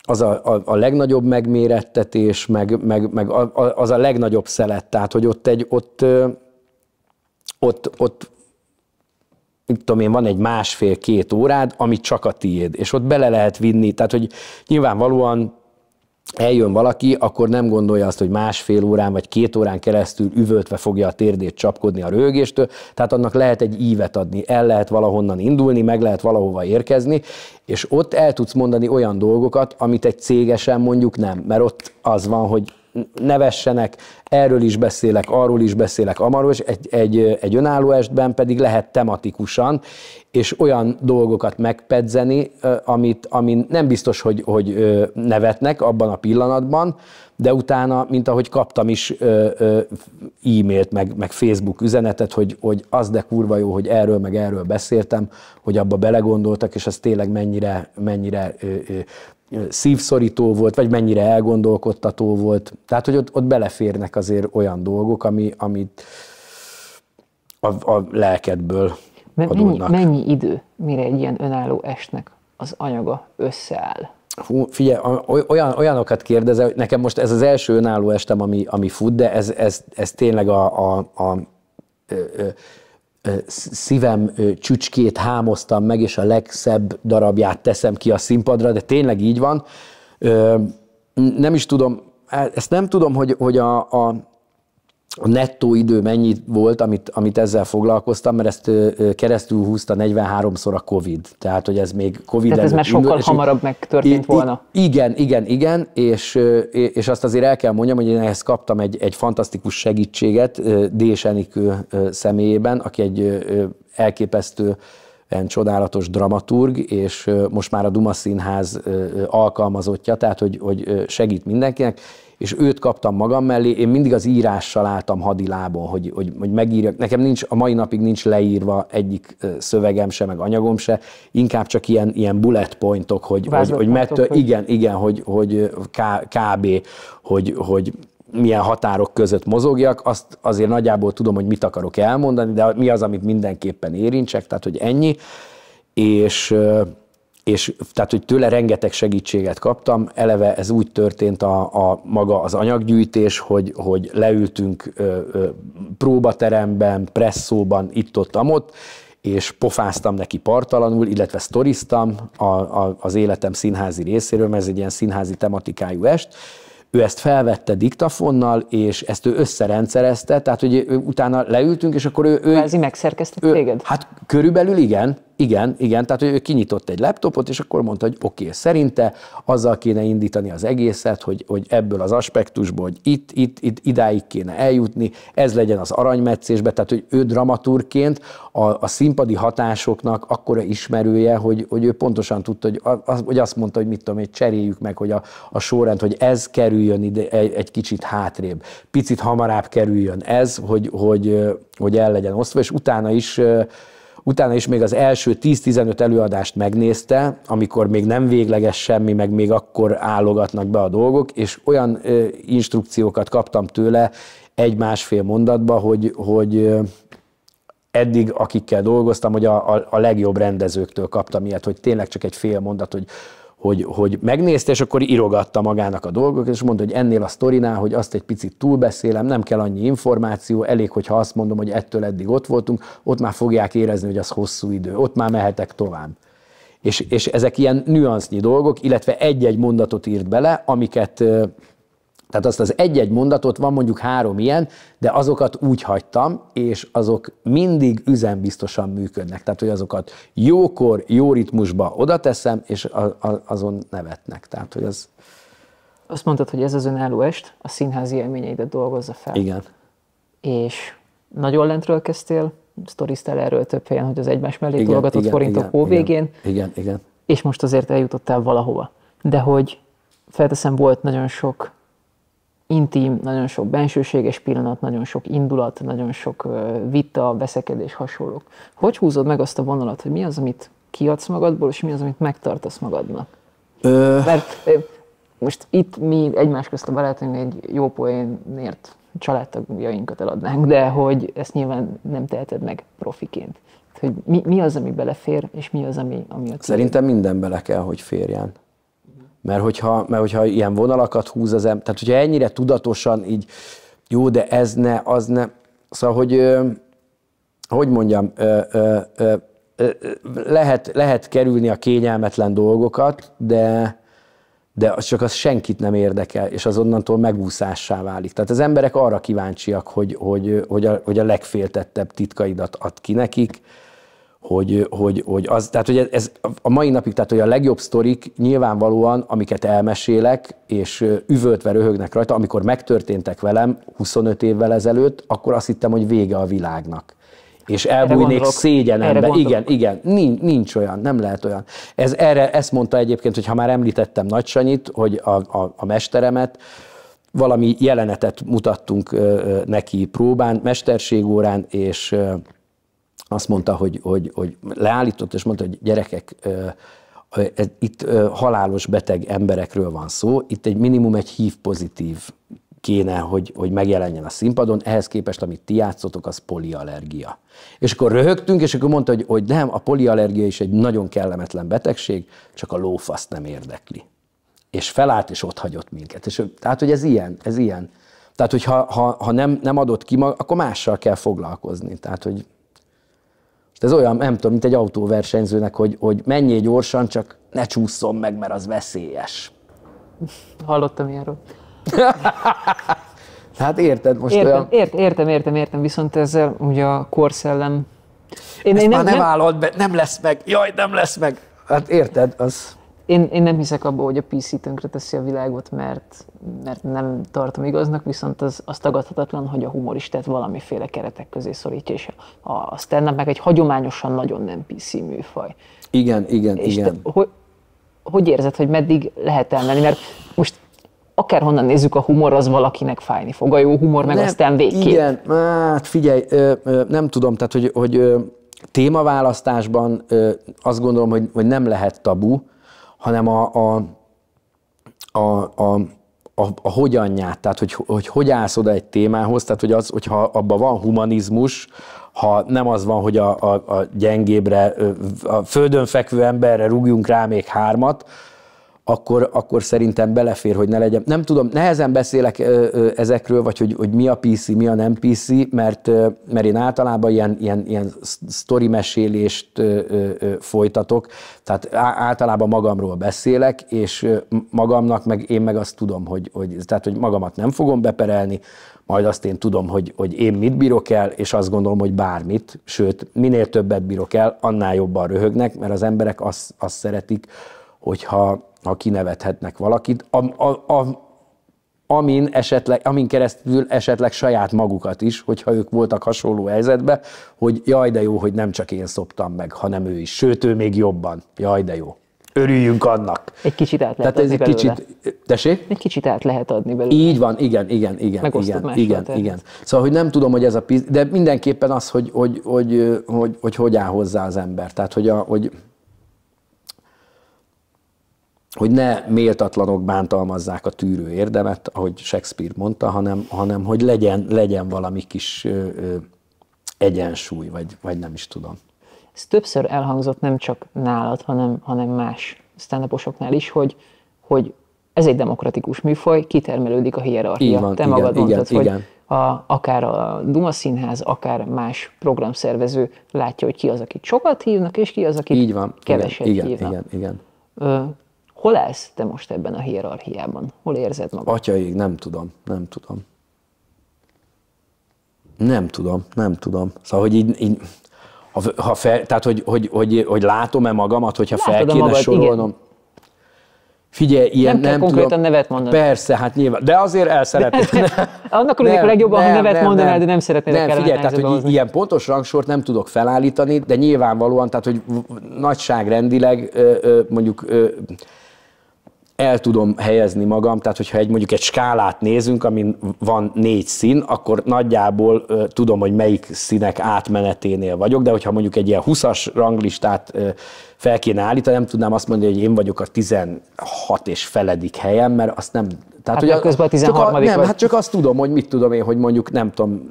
az a, a, a legnagyobb megmérettetés, meg, meg, meg a, a, az a legnagyobb szelet. Tehát, hogy ott egy, ott, ott, ott, ott mit tudom én, van egy másfél-két órád, ami csak a tiéd, és ott bele lehet vinni, tehát hogy nyilvánvalóan eljön valaki, akkor nem gondolja azt, hogy másfél órán vagy két órán keresztül üvöltve fogja a térdét csapkodni a rögéstől, tehát annak lehet egy ívet adni, el lehet valahonnan indulni, meg lehet valahova érkezni, és ott el tudsz mondani olyan dolgokat, amit egy cégesen mondjuk nem, mert ott az van, hogy nevessenek, erről is beszélek, arról is beszélek, amarról, és egy, egy, egy önálló estben pedig lehet tematikusan, és olyan dolgokat megpedzeni, amit, amin nem biztos, hogy, hogy nevetnek abban a pillanatban, de utána, mint ahogy kaptam is e-mailt, meg, meg Facebook üzenetet, hogy, hogy az de kurva jó, hogy erről meg erről beszéltem, hogy abba belegondoltak, és ez tényleg mennyire, mennyire szívszorító volt, vagy mennyire elgondolkodtató volt. Tehát, hogy ott, ott beleférnek azért olyan dolgok, ami, amit a, a lelkedből mennyi, mennyi idő, mire egy ilyen önálló estnek az anyaga összeáll? Hú, figyelj, olyan, olyanokat kérdezel, hogy nekem most ez az első önálló estem, ami, ami fut, de ez, ez, ez tényleg a, a, a, a szívem csücskét hámoztam meg, és a legszebb darabját teszem ki a színpadra, de tényleg így van. Nem is tudom, e-, ezt nem tudom, hogy, hogy a, a a nettó idő mennyi volt, amit, amit ezzel foglalkoztam, mert ezt keresztül húzta 43-szor a Covid. Tehát, hogy ez még Covid Tehát ez már sokkal hamarabb megtörtént volna. Igen, igen, igen, és, és azt azért el kell mondjam, hogy én ehhez kaptam egy, egy fantasztikus segítséget Enikő személyében, aki egy elképesztő csodálatos dramaturg, és most már a Duma Színház alkalmazottja, tehát hogy, hogy segít mindenkinek, és őt kaptam magam mellé, én mindig az írással álltam hadilábon, hogy, hogy, hogy megírjak. Nekem nincs, a mai napig nincs leírva egyik szövegem se, meg anyagom se, inkább csak ilyen, ilyen bullet pointok, hogy, hogy, hogy mert, hogy... igen, igen, hogy, hogy kb, hogy, hogy milyen határok között mozogjak, azt azért nagyjából tudom, hogy mit akarok elmondani, de mi az, amit mindenképpen érintsek, tehát hogy ennyi, és és tehát, hogy tőle rengeteg segítséget kaptam. Eleve ez úgy történt a, a maga az anyaggyűjtés, hogy, hogy leültünk ö, ö, próbateremben, presszóban, itt-ott, amott, és pofáztam neki partalanul, illetve sztoriztam a, a, az életem színházi részéről, mert ez egy ilyen színházi tematikájú est, ő ezt felvette diktafonnal, és ezt ő összerendszerezte, tehát hogy ő, utána leültünk, és akkor ő... ő Vázi megszerkesztett téged? Hát körülbelül igen, igen, igen, tehát hogy ő kinyitott egy laptopot, és akkor mondta, hogy oké, okay, szerinte azzal kéne indítani az egészet, hogy, hogy ebből az aspektusból, hogy itt, itt, itt, idáig kéne eljutni, ez legyen az aranymetszésbe, tehát hogy ő dramaturként a, a színpadi hatásoknak akkora ismerője, hogy, hogy ő pontosan tudta, hogy, az, hogy azt mondta, hogy mit tudom, hogy cseréljük meg, hogy a, a sorrend, hogy ez kerüljön ide egy, egy kicsit hátrébb, picit hamarabb kerüljön ez, hogy, hogy, hogy el legyen osztva, és utána is utána is még az első 10-15 előadást megnézte, amikor még nem végleges semmi, meg még akkor állogatnak be a dolgok, és olyan ö, instrukciókat kaptam tőle egy-másfél mondatba, hogy, hogy eddig, akikkel dolgoztam, hogy a, a, a legjobb rendezőktől kaptam ilyet, hogy tényleg csak egy fél mondat, hogy hogy, hogy megnézte, és akkor irogatta magának a dolgokat, és mondta, hogy ennél a sztorinál, hogy azt egy picit túlbeszélem, nem kell annyi információ, elég, hogyha azt mondom, hogy ettől eddig ott voltunk, ott már fogják érezni, hogy az hosszú idő, ott már mehetek tovább. És, és ezek ilyen nüansznyi dolgok, illetve egy-egy mondatot írt bele, amiket tehát azt az egy-egy mondatot, van mondjuk három ilyen, de azokat úgy hagytam, és azok mindig üzenbiztosan működnek. Tehát, hogy azokat jókor, jó ritmusba oda teszem, és a, a, azon nevetnek. Tehát, hogy az... Azt mondtad, hogy ez az önálló est a színházi élményeidet dolgozza fel. Igen. És nagyon lentről kezdtél, sztorisztál erről több helyen, hogy az egymás mellé igen, dolgatott igen, forintok igen, végén. Igen, igen, igen. És most azért eljutottál valahova. De hogy felteszem, volt nagyon sok intim, nagyon sok bensőséges pillanat, nagyon sok indulat, nagyon sok vita, veszekedés, hasonlók. Hogy húzod meg azt a vonalat, hogy mi az, amit kiadsz magadból, és mi az, amit megtartasz magadnak? Ö... Mert most itt mi egymás közt a barátunk egy jó poénért családtagjainkat eladnánk, de hogy ezt nyilván nem teheted meg profiként. Hogy mi, mi az, ami belefér, és mi az, ami... ami Szerintem minden bele kell, hogy férjen. Mert hogyha, mert hogyha ilyen vonalakat húz az ember, tehát hogyha ennyire tudatosan így, jó, de ez ne, az ne. Szóval, hogy hogy mondjam, lehet, lehet kerülni a kényelmetlen dolgokat, de, de az csak az senkit nem érdekel, és azonnantól megúszássá válik. Tehát az emberek arra kíváncsiak, hogy, hogy, hogy, a, hogy a legféltettebb titkaidat ad ki nekik, hogy, hogy, hogy az, tehát hogy ez a mai napig, tehát hogy a legjobb sztorik nyilvánvalóan, amiket elmesélek, és üvöltve röhögnek rajta, amikor megtörténtek velem 25 évvel ezelőtt, akkor azt hittem, hogy vége a világnak. És elbújnék szégyenembe. Igen, igen, nincs, nincs olyan, nem lehet olyan. Ez erre, ezt mondta egyébként, hogy ha már említettem Nagy Sanyit, hogy a, a, a mesteremet, valami jelenetet mutattunk neki próbán, mesterségórán, és azt mondta, hogy, hogy, hogy leállított, és mondta, hogy gyerekek, itt halálos beteg emberekről van szó, itt egy minimum egy hív pozitív kéne, hogy, hogy megjelenjen a színpadon, ehhez képest, amit ti játszotok, az polialergia. És akkor röhögtünk, és akkor mondta, hogy, hogy nem, a polialergia is egy nagyon kellemetlen betegség, csak a lófaszt nem érdekli. És felállt, és ott hagyott minket. És, tehát, hogy ez ilyen, ez ilyen. Tehát, hogy ha, ha, ha nem, nem adott ki, akkor mással kell foglalkozni. Tehát, hogy ez olyan, nem tudom, mint egy autóversenyzőnek, hogy, hogy mennyi gyorsan, csak ne csúszom meg, mert az veszélyes. Hallottam ilyenről. hát érted most értem, olyan... Ért, értem, értem, értem, viszont ezzel ugye a korszellem... Én, Ezt én nem, már nem, nem állod be, nem lesz meg, jaj, nem lesz meg. Hát érted, az... Én, én nem hiszek abba, hogy a PC tönkre teszi a világot, mert, mert nem tartom igaznak, viszont az, az tagadhatatlan, hogy a humoristát valamiféle keretek közé szorítja, és a, a stand meg egy hagyományosan nagyon nem PC műfaj. Igen, igen, és igen. Te, hogy, hogy érzed, hogy meddig lehet elmenni? Mert most akárhonnan nézzük a humor, az valakinek fájni fog. A jó humor meg nem, aztán végképp. Igen, hát figyelj, nem tudom, tehát hogy, hogy témaválasztásban azt gondolom, hogy, hogy nem lehet tabu, hanem a, a, a, a a, a hogyanját, tehát hogy, hogy hogy állsz oda egy témához, tehát hogy az, hogyha abban van humanizmus, ha nem az van, hogy a, a, a gyengébre, a földön fekvő emberre rúgjunk rá még hármat, akkor, akkor szerintem belefér, hogy ne legyen. Nem tudom, nehezen beszélek ezekről, vagy hogy, hogy mi a PC, mi a nem PC, mert, mert én általában ilyen, ilyen, ilyen sztori mesélést folytatok, tehát általában magamról beszélek, és magamnak, meg én meg azt tudom, hogy, hogy, tehát, hogy magamat nem fogom beperelni, majd azt én tudom, hogy, hogy én mit bírok el, és azt gondolom, hogy bármit, sőt, minél többet bírok el, annál jobban röhögnek, mert az emberek azt, azt szeretik, hogyha ha kinevethetnek valakit, a, a, a, amin, esetleg, amin keresztül esetleg saját magukat is, hogyha ők voltak hasonló helyzetben, hogy jaj de jó, hogy nem csak én szoptam meg, hanem ő is. Sőt, ő még jobban. Jaj de jó. Örüljünk annak. Egy kicsit át lehet Tehát adni ez egy belőle. kicsit, Tessék? Egy kicsit át lehet adni belőle. Így van, igen, igen, igen. Megosztod igen, igen, tehát. igen. Szóval, hogy nem tudom, hogy ez a piz... de mindenképpen az, hogy hogy, hogy, hogy, hogy, hogy, hogy, hogy áll hozzá az ember. Tehát, hogy, a, hogy hogy ne méltatlanok bántalmazzák a tűrő érdemet, ahogy Shakespeare mondta, hanem, hanem hogy legyen, legyen valami kis ö, ö, egyensúly, vagy, vagy nem is tudom. Ez többször elhangzott nem csak nálad, hanem, hanem más stand is, hogy, hogy ez egy demokratikus műfaj, kitermelődik a hierarchia. van, Te igen, magad mondtad, igen, hogy igen. A, akár a Duma Színház, akár más programszervező látja, hogy ki az, akit sokat hívnak, és ki az, akit Így van, keveset igen, hívnak. Igen, igen. igen. Hol állsz te most ebben a hierarchiában? Hol érzed magad? Atyaig nem tudom, nem tudom. Nem tudom, nem tudom. Szóval, hogy így, így ha, ha fel, tehát, hogy, hogy, hogy, hogy látom-e magamat, hogyha Látod fel kéne magad, sorolnom. Igen. Figyelj, ilyen nem, kell nem konkrétan tudom. nevet mondani. Persze, hát nyilván. De azért el szeretném. Annak a legjobban, ha nevet nem, mondanál, nem. de nem szeretnék Nem, figyelj, tehát, hogy hozni. ilyen pontos rangsort nem tudok felállítani, de nyilvánvalóan, tehát, hogy nagyságrendileg mondjuk el tudom helyezni magam, tehát hogyha egy, mondjuk egy skálát nézünk, amin van négy szín, akkor nagyjából ö, tudom, hogy melyik színek átmeneténél vagyok, de hogyha mondjuk egy ilyen 20-as ranglistát ö, fel kéne állítani, nem tudnám azt mondani, hogy én vagyok a 16 és feledik helyen, mert azt nem... Tehát, hát hogy közben a 13 csak a, Nem, vagy. hát csak azt tudom, hogy mit tudom én, hogy mondjuk nem tudom,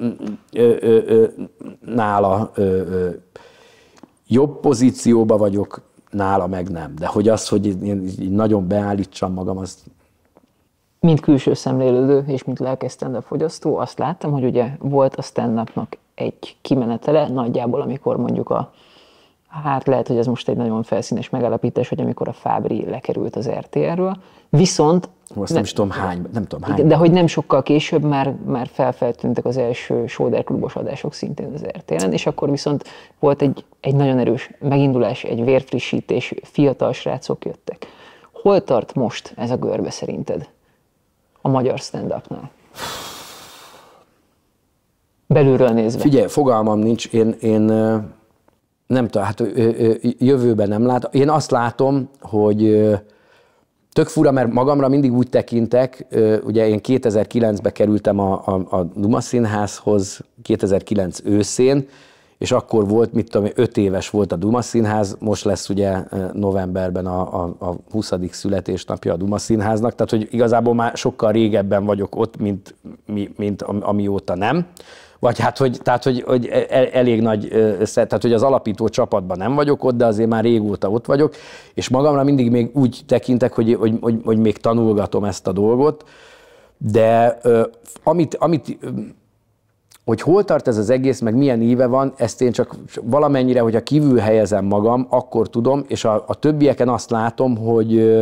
ö, ö, ö, nála ö, ö, jobb pozícióba vagyok, nála meg nem. De hogy az, hogy én nagyon beállítsam magam, az... Mint külső szemlélődő és mint lelkes stand fogyasztó, azt láttam, hogy ugye volt a stand egy kimenetele, nagyjából amikor mondjuk a hát lehet, hogy ez most egy nagyon felszínes megállapítás, hogy amikor a Fábri lekerült az RTL-ről, viszont... Azt nem, is tudom hány, nem tudom hány. De hogy nem sokkal később már, már felfeltűntek az első Soder klubos adások szintén az RTL-en, és akkor viszont volt egy, egy nagyon erős megindulás, egy vérfrissítés, fiatal srácok jöttek. Hol tart most ez a görbe szerinted a magyar stand-upnál? Belülről nézve. Figyelj, fogalmam nincs, én, én nem tudom, hát jövőben nem látom. Én azt látom, hogy tök fura, mert magamra mindig úgy tekintek, ugye én 2009-ben kerültem a, a, a Duma Színházhoz, 2009 őszén, és akkor volt, mit tudom, öt éves volt a Duma Színház, most lesz ugye novemberben a, a, a 20. születésnapja a Duma Színháznak, tehát hogy igazából már sokkal régebben vagyok ott, mint, mint, mint amióta nem vagy hát, hogy, tehát, hogy, hogy e, e, elég nagy tehát, hogy az alapító csapatban nem vagyok ott, de azért már régóta ott vagyok, és magamra mindig még úgy tekintek, hogy, hogy, hogy, hogy még tanulgatom ezt a dolgot, de amit, amit hogy hol tart ez az egész, meg milyen íve van, ezt én csak valamennyire, hogyha kívül helyezem magam, akkor tudom, és a, a többieken azt látom, hogy,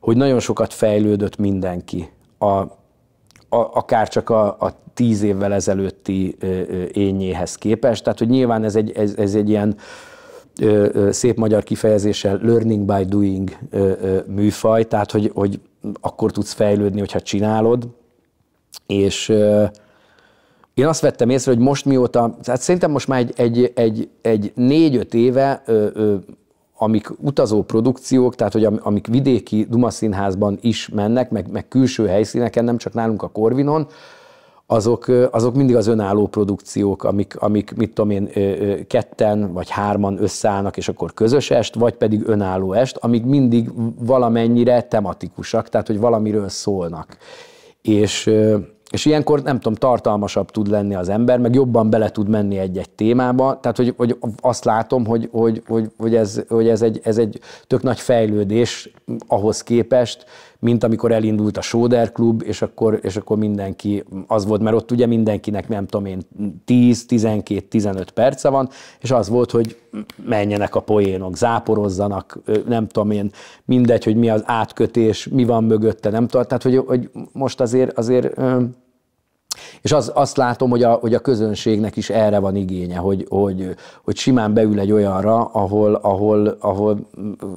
hogy nagyon sokat fejlődött mindenki a, akár csak a, a tíz évvel ezelőtti ényéhez képest. Tehát, hogy nyilván ez egy, ez, ez egy ilyen szép magyar kifejezéssel learning by doing műfaj, tehát, hogy, hogy akkor tudsz fejlődni, hogyha csinálod, és én azt vettem észre, hogy most mióta, hát szerintem most már egy, egy, egy, egy négy-öt éve ö, ö, amik utazó produkciók, tehát hogy amik vidéki Színházban is mennek, meg, meg külső helyszíneken, nem csak nálunk a Korvinon, azok, azok mindig az önálló produkciók, amik, amik mit tudom én, ketten vagy hárman összeállnak, és akkor közös est, vagy pedig önálló est, amik mindig valamennyire tematikusak, tehát hogy valamiről szólnak. És és ilyenkor, nem tudom, tartalmasabb tud lenni az ember, meg jobban bele tud menni egy-egy témába. Tehát, hogy, hogy azt látom, hogy, hogy, hogy, hogy, ez, hogy ez, egy, ez egy tök nagy fejlődés ahhoz képest, mint amikor elindult a Soder Klub, és akkor, és akkor mindenki az volt, mert ott ugye mindenkinek, nem tudom én, 10, 12, 15 perce van, és az volt, hogy menjenek a poénok, záporozzanak, nem tudom én, mindegy, hogy mi az átkötés, mi van mögötte, nem tudom, tehát hogy, hogy most azért, azért és az, azt látom, hogy a, hogy a közönségnek is erre van igénye, hogy, hogy, hogy simán beül egy olyanra, ahol, ahol, ahol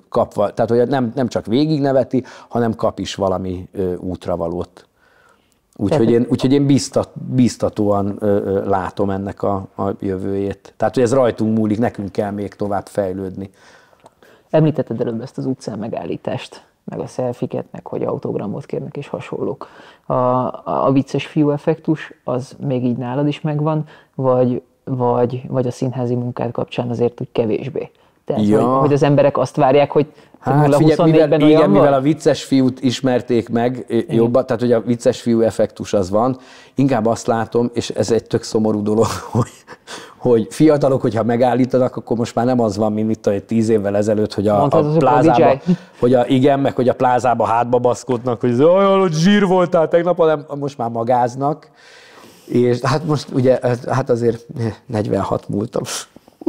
kapva, tehát hogy nem, nem csak végigneveti, hanem kap is valami útra valót. Úgyhogy én, úgyhogy én biztat, biztatóan ö, ö, látom ennek a, a jövőjét. Tehát, hogy ez rajtunk múlik, nekünk kell még tovább fejlődni. Említetted előbb ezt az utcán megállítást meg a szelfiket, meg hogy autogramot kérnek, és hasonlók. A, a vicces fiú effektus, az még így nálad is megvan, vagy, vagy, vagy a színházi munkád kapcsán azért úgy kevésbé? Tehát, ja. hogy, hogy az emberek azt várják, hogy Hát figyelj, mivel, igen, olyan mivel a vicces fiút ismerték meg igen. jobban, tehát hogy a vicces fiú effektus az van, inkább azt látom, és ez egy tök szomorú dolog, hogy, hogy fiatalok, hogyha megállítanak, akkor most már nem az van, mint itt a tíz évvel ezelőtt, hogy a, Mondtad a plázába, a hogy a, igen, meg hogy a plázába hátba baszkodnak, hogy olyan, hogy zsír voltál tegnap, hanem most már magáznak. És hát most ugye, hát, hát azért 46 eh, múltam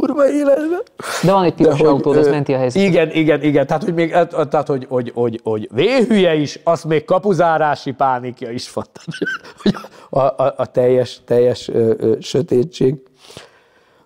kurva életben. De van egy piros De, hogy az menti a helyzet. Igen, igen, igen. Tehát, hogy, még, hát, tehát, hogy, hogy, hogy, hogy véhülye is, az még kapuzárási pánikja is van. A, a, a teljes, teljes ö, ö, sötétség.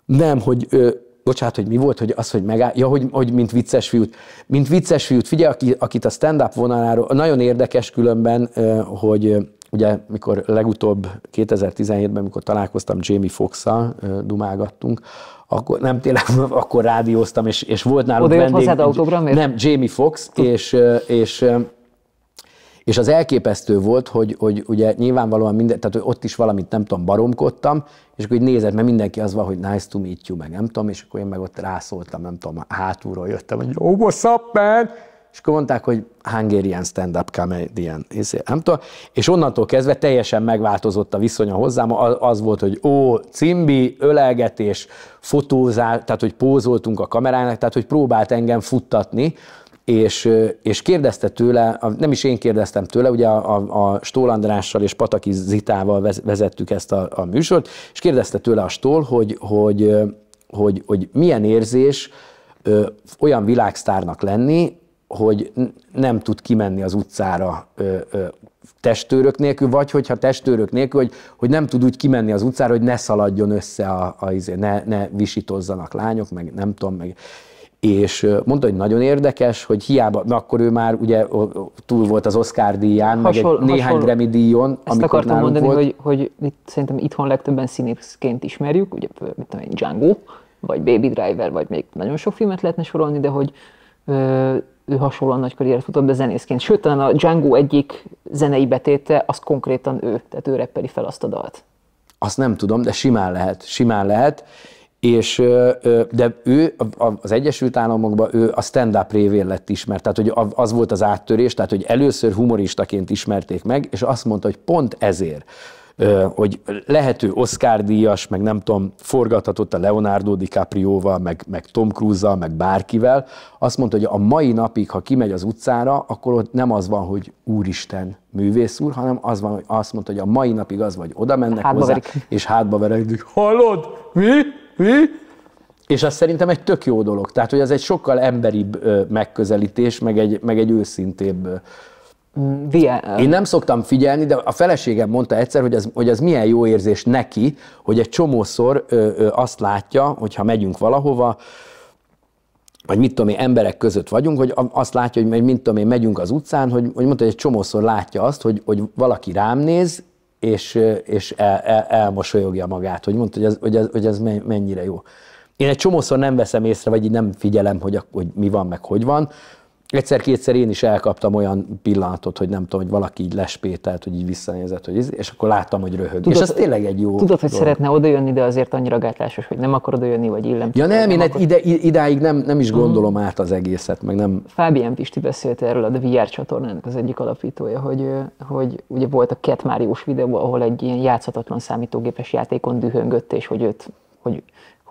Nem, hogy ö, Bocsát, hogy mi volt, hogy az, hogy megáll, ja, hogy, hogy mint vicces fiút. Mint vicces fiút, figyelj, aki, akit a stand-up vonaláról, nagyon érdekes különben, hogy ugye mikor legutóbb 2017-ben, mikor találkoztam Jamie Fox-szal, dumágattunk, akkor nem tényleg, akkor rádióztam, és, és volt nálunk Oda vendég. Nem, Jamie Fox, és, és és az elképesztő volt, hogy, hogy ugye nyilvánvalóan minden, tehát hogy ott is valamit nem tudom, baromkodtam, és akkor így nézett, mert mindenki az van, hogy nice to meet you, meg nem tudom, és akkor én meg ott rászóltam, nem tudom, hátulról jöttem, hogy jó, what's up, man? és akkor mondták, hogy Hungarian stand-up comedian. Nem tudom. És onnantól kezdve teljesen megváltozott a viszonya hozzám. Az volt, hogy ó, cimbi, ölelgetés, fotózás, tehát hogy pózoltunk a kamerának, tehát hogy próbált engem futtatni, és, és kérdezte tőle, nem is én kérdeztem tőle, ugye a, a, a Stól Andrással és Pataki Zitával vezettük ezt a, a műsort, és kérdezte tőle a Stól, hogy, hogy, hogy, hogy milyen érzés olyan világsztárnak lenni, hogy nem tud kimenni az utcára ö, ö, testőrök nélkül, vagy hogyha testőrök nélkül, hogy, hogy nem tud úgy kimenni az utcára, hogy ne szaladjon össze, a, a, izé, ne, ne visítozzanak lányok, meg nem tudom, meg és mondta, hogy nagyon érdekes, hogy hiába, mert akkor ő már ugye túl volt az Oscar díján, hasonl, meg egy néhány hasonl, Grammy díjon, Ezt akartam mondani, volt. hogy, hogy itt, szerintem itthon legtöbben színészként ismerjük, ugye mit tudom én, Django, vagy Baby Driver, vagy még nagyon sok filmet lehetne sorolni, de hogy ö, ő hasonlóan nagy karriert futott be zenészként. Sőt, talán a Django egyik zenei betéte, az konkrétan ő, tehát ő reppeli fel azt a dalt. Azt nem tudom, de simán lehet, simán lehet. És, de ő az Egyesült Államokban ő a stand-up révén lett ismert, tehát hogy az volt az áttörés, tehát hogy először humoristaként ismerték meg, és azt mondta, hogy pont ezért hogy lehető Oscar díjas, meg nem tudom, forgathatott a Leonardo DiCaprio-val, meg, meg Tom Cruise-zal, meg bárkivel, azt mondta, hogy a mai napig, ha kimegy az utcára, akkor ott nem az van, hogy úristen, művész úr, hanem az van, hogy azt mondta, hogy a mai napig az vagy oda mennek hátba hozzá, verik. és hátba verekedik. Hallod? Mi? Mi? És az szerintem egy tök jó dolog. Tehát, hogy ez egy sokkal emberibb megközelítés, meg egy, meg egy őszintébb Dia- Én nem szoktam figyelni, de a feleségem mondta egyszer, hogy ez, hogy ez milyen jó érzés neki, hogy egy csomószor ö, ö, azt látja, hogyha megyünk valahova, vagy mit tudom én, emberek között vagyunk, hogy azt látja, hogy mit tudom én, megyünk az utcán, hogy, hogy mondta, hogy egy csomószor látja azt, hogy, hogy valaki rám néz, és, és el, el, elmosolyogja magát, hogy mondta, hogy ez, hogy ez, hogy ez mennyire jó. Én egy csomószor nem veszem észre, vagy így nem figyelem, hogy, hogy mi van, meg hogy van, egyszer-kétszer én is elkaptam olyan pillanatot, hogy nem tudom, hogy valaki így lespételt, hogy így visszanézett, hogy ez, és akkor láttam, hogy röhög. Tudod, és az tényleg egy jó Tudod, hogy dolog. szeretne odajönni, de azért annyira gátlásos, hogy nem akar odajönni, vagy illem. Ja nem, nem én hát akar... ide, idáig nem, nem is mhm. gondolom mm. át az egészet, meg nem... Fábián Pisti beszélt erről a The VR csatornának az egyik alapítója, hogy, hogy ugye volt a Ket Máriós videó, ahol egy ilyen játszhatatlan számítógépes játékon dühöngött, és hogy őt hogy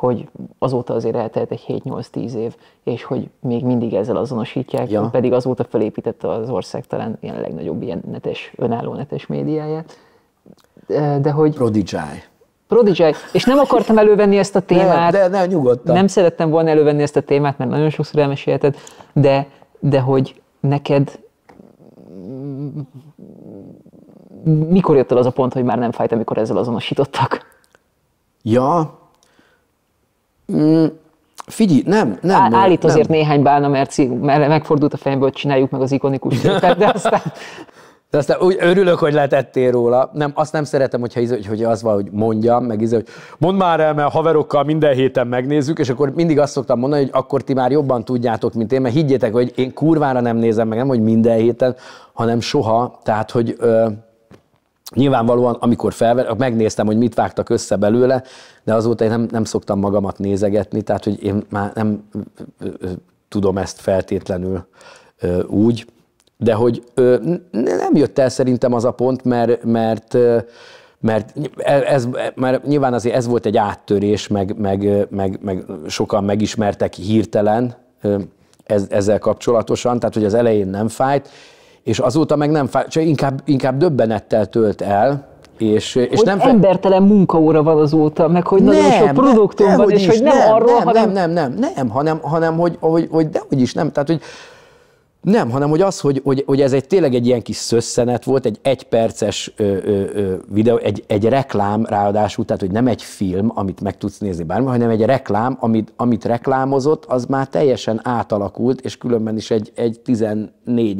hogy azóta azért eltelt egy 7-8-10 év, és hogy még mindig ezzel azonosítják, ja. pedig azóta felépítette az ország talán ilyen legnagyobb ilyen netes, önálló netes médiáját. De hogy... Prodigy. Prodigy, és nem akartam elővenni ezt a témát. De, de, de nyugodtan. Nem szerettem volna elővenni ezt a témát, mert nagyon sokszor elmesélted, de, de hogy neked mikor jött el az a pont, hogy már nem fájt, amikor ezzel azonosítottak? Ja, Mm, Figyelj, nem, nem. Á, állít nem. azért néhány bálna, mert, mert megfordult a fejemből, hogy csináljuk meg az ikonikus képet, de aztán... De aztán úgy örülök, hogy letettél róla. Nem, azt nem szeretem, hogyha izé, hogy az van, hogy mondjam, meg íz, izé- hogy mondd már el, mert haverokkal minden héten megnézzük, és akkor mindig azt szoktam mondani, hogy akkor ti már jobban tudjátok, mint én, mert higgyétek, hogy én kurvára nem nézem meg, nem, hogy minden héten, hanem soha, tehát, hogy... Ö, Nyilvánvalóan, amikor felver, megnéztem, hogy mit vágtak össze belőle, de azóta én nem, nem szoktam magamat nézegetni, tehát hogy én már nem tudom ezt feltétlenül úgy. De hogy nem jött el szerintem az a pont, mert, mert mert e-, ez, mert nyilván azért ez volt egy áttörés, meg, meg, meg, meg sokan megismertek hirtelen ez, ezzel kapcsolatosan, tehát hogy az elején nem fájt, és azóta meg nem fáj, csak inkább, inkább döbbenettel tölt el, és, és hogy nem fe... embertelen munkaóra van azóta, meg hogy nagyon nem, sok produktum nem, van, és is, hogy nem, nem arról, nem, hanem... Nem, nem, nem, nem, hanem, hanem hogy, hogy, hogy dehogy is nem, tehát hogy nem, hanem hogy az, hogy, hogy, hogy ez egy tényleg egy ilyen kis szösszenet volt, egy egyperces ö, ö, ö, videó, egy, egy reklám ráadásul, tehát hogy nem egy film, amit meg tudsz nézni bármi, hanem egy reklám, amit, amit reklámozott, az már teljesen átalakult, és különben is egy, egy 14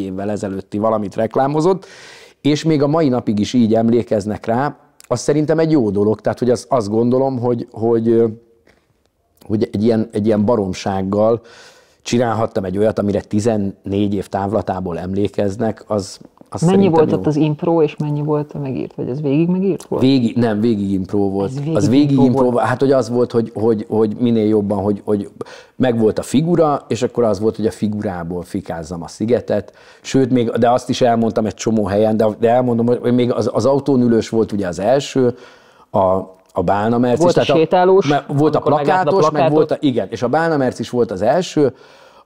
évvel ezelőtti valamit reklámozott, és még a mai napig is így emlékeznek rá, az szerintem egy jó dolog, tehát hogy az, azt gondolom, hogy, hogy, hogy egy, ilyen, egy ilyen baromsággal csinálhattam egy olyat, amire 14 év távlatából emlékeznek, az, az Mennyi volt jó. ott az impro, és mennyi volt a megírt? Vagy ez végig megírt volt? Végig, nem, végig impro volt. Ez végig az végig impro, impro volt. Hát, hogy az volt, hogy, hogy, hogy minél jobban, hogy, hogy megvolt a figura, és akkor az volt, hogy a figurából fikázzam a szigetet. Sőt, még, de azt is elmondtam egy csomó helyen, de, de elmondom, hogy még az, az autón ülős volt ugye az első, a, a Merc volt is. Volt a sétálós. A, volt a plakátos, a meg volt a, igen, és a bálna Merc is volt az első,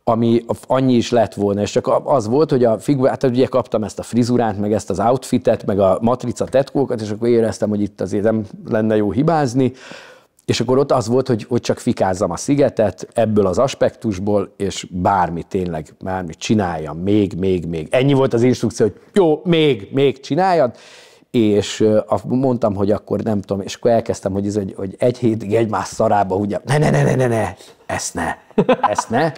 ami annyi is lett volna, és csak az volt, hogy a figurát, hát ugye kaptam ezt a frizurát, meg ezt az outfitet, meg a matrica tetkókat, és akkor éreztem, hogy itt azért nem lenne jó hibázni, és akkor ott az volt, hogy, hogy csak fikázzam a szigetet ebből az aspektusból, és bármi tényleg, bármit csináljam, még, még, még. Ennyi volt az instrukció, hogy jó, még, még csináljad, és a, mondtam, hogy akkor nem tudom, és akkor elkezdtem, hogy, ez, hogy, hogy egy hétig egymás szarába, ugye, ne, ne, ne, ne, ne, ne, ezt ne, ezt ne,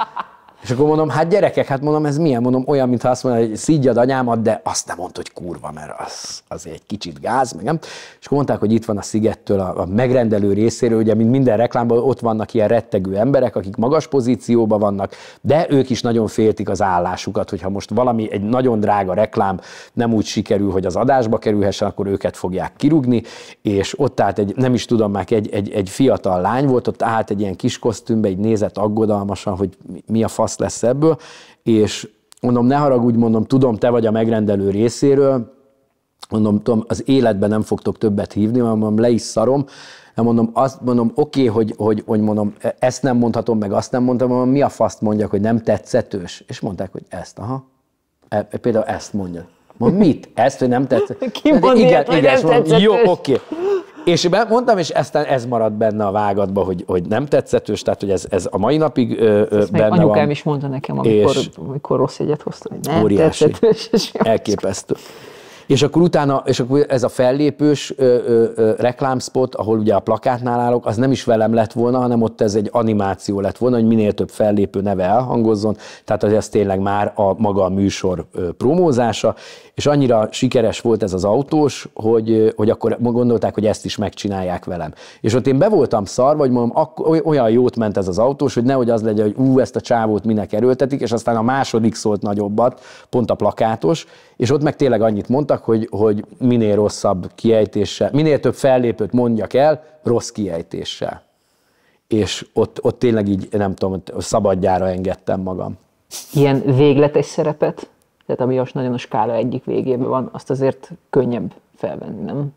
és akkor mondom, hát gyerekek, hát mondom, ez milyen? Mondom, olyan, mintha azt mondja, hogy szígyad anyámat, de azt nem mondta, hogy kurva, mert az, az egy kicsit gáz, meg nem. És akkor mondták, hogy itt van a szigettől a, a megrendelő részéről, ugye, mint minden reklámban, ott vannak ilyen rettegő emberek, akik magas pozícióban vannak, de ők is nagyon féltik az állásukat, hogyha most valami, egy nagyon drága reklám nem úgy sikerül, hogy az adásba kerülhessen, akkor őket fogják kirúgni, és ott állt egy, nem is tudom már, egy, egy, egy fiatal lány volt, ott állt egy ilyen kis kosztümbe, egy nézett aggodalmasan, hogy mi a fasz kasz lesz ebből, és mondom, ne haragudj, mondom, tudom, te vagy a megrendelő részéről, mondom, tudom, az életben nem fogtok többet hívni, mondom, le is szarom, de mondom, azt mondom, oké, okay, hogy, hogy, hogy mondom, ezt nem mondhatom, meg azt nem mondtam, mondom, mi a faszt mondjak, hogy nem tetszetős? És mondták, hogy ezt, aha. E, például ezt mondja. Mondom, mit? Ezt, hogy nem tetszett? Ki mondja, igen, hogy igen, nem mondom, jó, oké. Okay. És mondtam, és aztán ez maradt benne a vágatba, hogy, hogy nem tetszetős, tehát hogy ez, ez a mai napig ö, ö, benne anyukám van. is mondta nekem, amikor, és amikor rossz jegyet hoztam, hogy nem óriási, tetszetős. És elképesztő. És akkor utána, és akkor ez a fellépős ö, ö, ö, reklámspot, ahol ugye a plakátnál állok, az nem is velem lett volna, hanem ott ez egy animáció lett volna, hogy minél több fellépő neve elhangozzon, tehát az ez tényleg már a maga a műsor ö, promózása, és annyira sikeres volt ez az autós, hogy, hogy akkor gondolták, hogy ezt is megcsinálják velem. És ott én be voltam szar, vagy mondom, olyan jót ment ez az autós, hogy nehogy az legyen, hogy ú, ezt a csávót minek erőltetik, és aztán a második szólt nagyobbat, pont a plakátos, és ott meg tényleg annyit mondtak, hogy, hogy minél rosszabb kiejtéssel, minél több fellépőt mondjak el, rossz kiejtéssel. És ott, ott tényleg így, nem tudom, szabadjára engedtem magam. Ilyen végletes szerepet tehát ami most nagyon a skála egyik végében van, azt azért könnyebb felvenni, nem?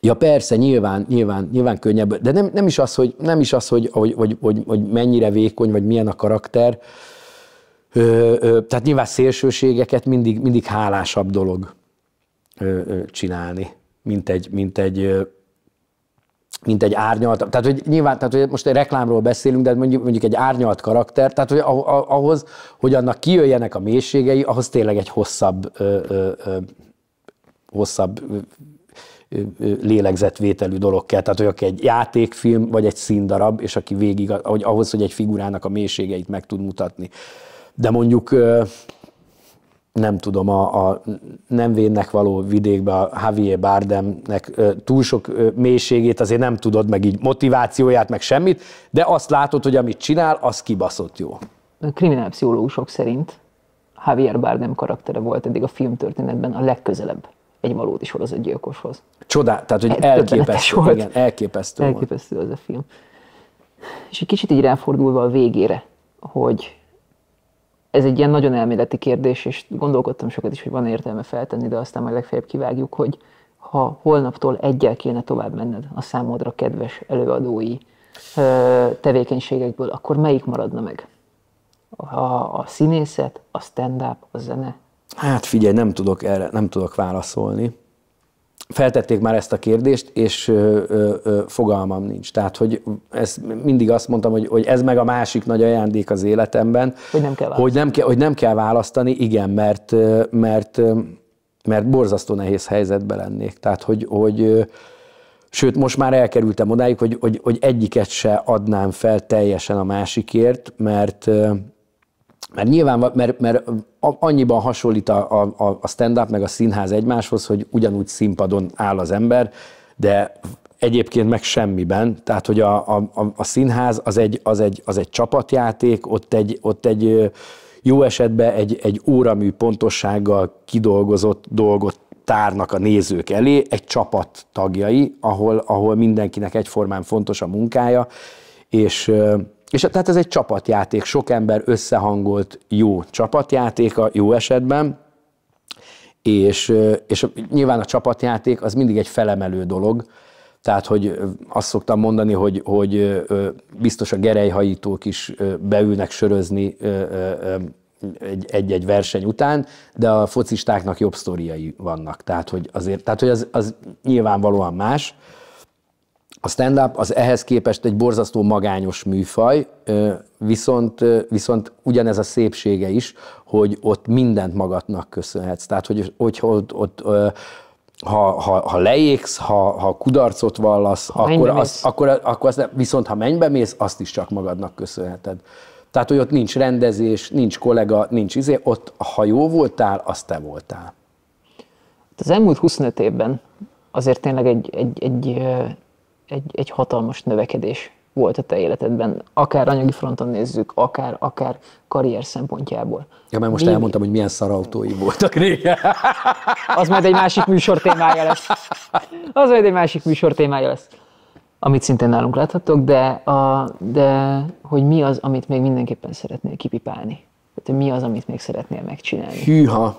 Ja persze, nyilván, nyilván, nyilván könnyebb, de nem, nem is az, hogy, nem is az hogy, hogy, hogy, hogy, hogy mennyire vékony, vagy milyen a karakter, ö, ö, tehát nyilván szélsőségeket mindig, mindig hálásabb dolog ö, ö, csinálni, mint egy, mint egy mint egy árnyalt, tehát hogy nyilván, tehát hogy most egy reklámról beszélünk, de hát mondjuk, mondjuk egy árnyalt karakter, tehát hogy ahhoz, hogy annak kijöjjenek a mélységei, ahhoz tényleg egy hosszabb, ö, ö, ö, hosszabb lélegzetvételű dolog kell. Tehát, hogy aki egy játékfilm, vagy egy színdarab, és aki végig, ahogy, ahhoz, hogy egy figurának a mélységeit meg tud mutatni. De mondjuk nem tudom, a, a nem védnek való vidékbe a Javier Bardemnek túl sok mélységét azért nem tudod, meg így motivációját, meg semmit, de azt látod, hogy amit csinál, az kibaszott jó. Kriminálpszichológusok szerint Javier Bardem karaktere volt eddig a filmtörténetben a legközelebb egy valódi sorozatgyilkoshoz. Csodá, tehát hogy elképesztő, volt. igen, elképesztő, elképesztő volt. az a film. És egy kicsit így ráfordulva a végére, hogy ez egy ilyen nagyon elméleti kérdés, és gondolkodtam sokat is, hogy van értelme feltenni, de aztán majd legfeljebb kivágjuk, hogy ha holnaptól egyel kéne tovább menned a számodra kedves előadói tevékenységekből, akkor melyik maradna meg? A, a színészet, a stand-up, a zene? Hát figyelj, nem tudok erre, nem tudok válaszolni feltették már ezt a kérdést, és ö, ö, ö, fogalmam nincs. Tehát, hogy ez, mindig azt mondtam, hogy, hogy ez meg a másik nagy ajándék az életemben. Hogy nem kell Hogy nem, ke, hogy nem kell választani, igen, mert, mert, mert borzasztó nehéz helyzetbe lennék. Tehát, hogy, hogy sőt, most már elkerültem odáig, hogy, hogy, hogy egyiket se adnám fel teljesen a másikért, mert, mert nyilván, mert, mert annyiban hasonlít a, a, a stand-up meg a színház egymáshoz, hogy ugyanúgy színpadon áll az ember, de egyébként meg semmiben. Tehát, hogy a, a, a színház az egy, az, egy, az egy csapatjáték, ott egy, ott egy jó esetben egy, egy óramű pontossággal kidolgozott dolgot tárnak a nézők elé, egy csapat tagjai, ahol, ahol mindenkinek egyformán fontos a munkája, és és tehát ez egy csapatjáték, sok ember összehangolt jó csapatjáték a jó esetben, és, és nyilván a csapatjáték az mindig egy felemelő dolog, tehát, hogy azt szoktam mondani, hogy, hogy biztos a gerejhajítók is beülnek sörözni egy-egy verseny után, de a focistáknak jobb sztoriai vannak. Tehát, hogy, azért, tehát, hogy az, az nyilvánvalóan más. A stand-up az ehhez képest egy borzasztó magányos műfaj, viszont, viszont ugyanez a szépsége is, hogy ott mindent magadnak köszönhetsz. Tehát, hogy, hogy ott, ott ha, ha, ha leégsz, ha, ha kudarcot vallasz, ha akkor, az, akkor, akkor azt, viszont ha mennybe mész, azt is csak magadnak köszönheted. Tehát, hogy ott nincs rendezés, nincs kollega, nincs izé, ott ha jó voltál, az te voltál. Hát az elmúlt 25 évben azért tényleg egy, egy, egy egy, egy hatalmas növekedés volt a te életedben, akár anyagi fronton nézzük, akár, akár karrier szempontjából. Ja, mert most Mi? elmondtam, hogy milyen szarautói voltak régen. Az majd egy másik műsor témája lesz. Az majd egy másik műsor témája lesz amit szintén nálunk láthatok, de, a, de hogy mi az, amit még mindenképpen szeretnél kipipálni? Tehát mi az, amit még szeretnél megcsinálni? Hűha!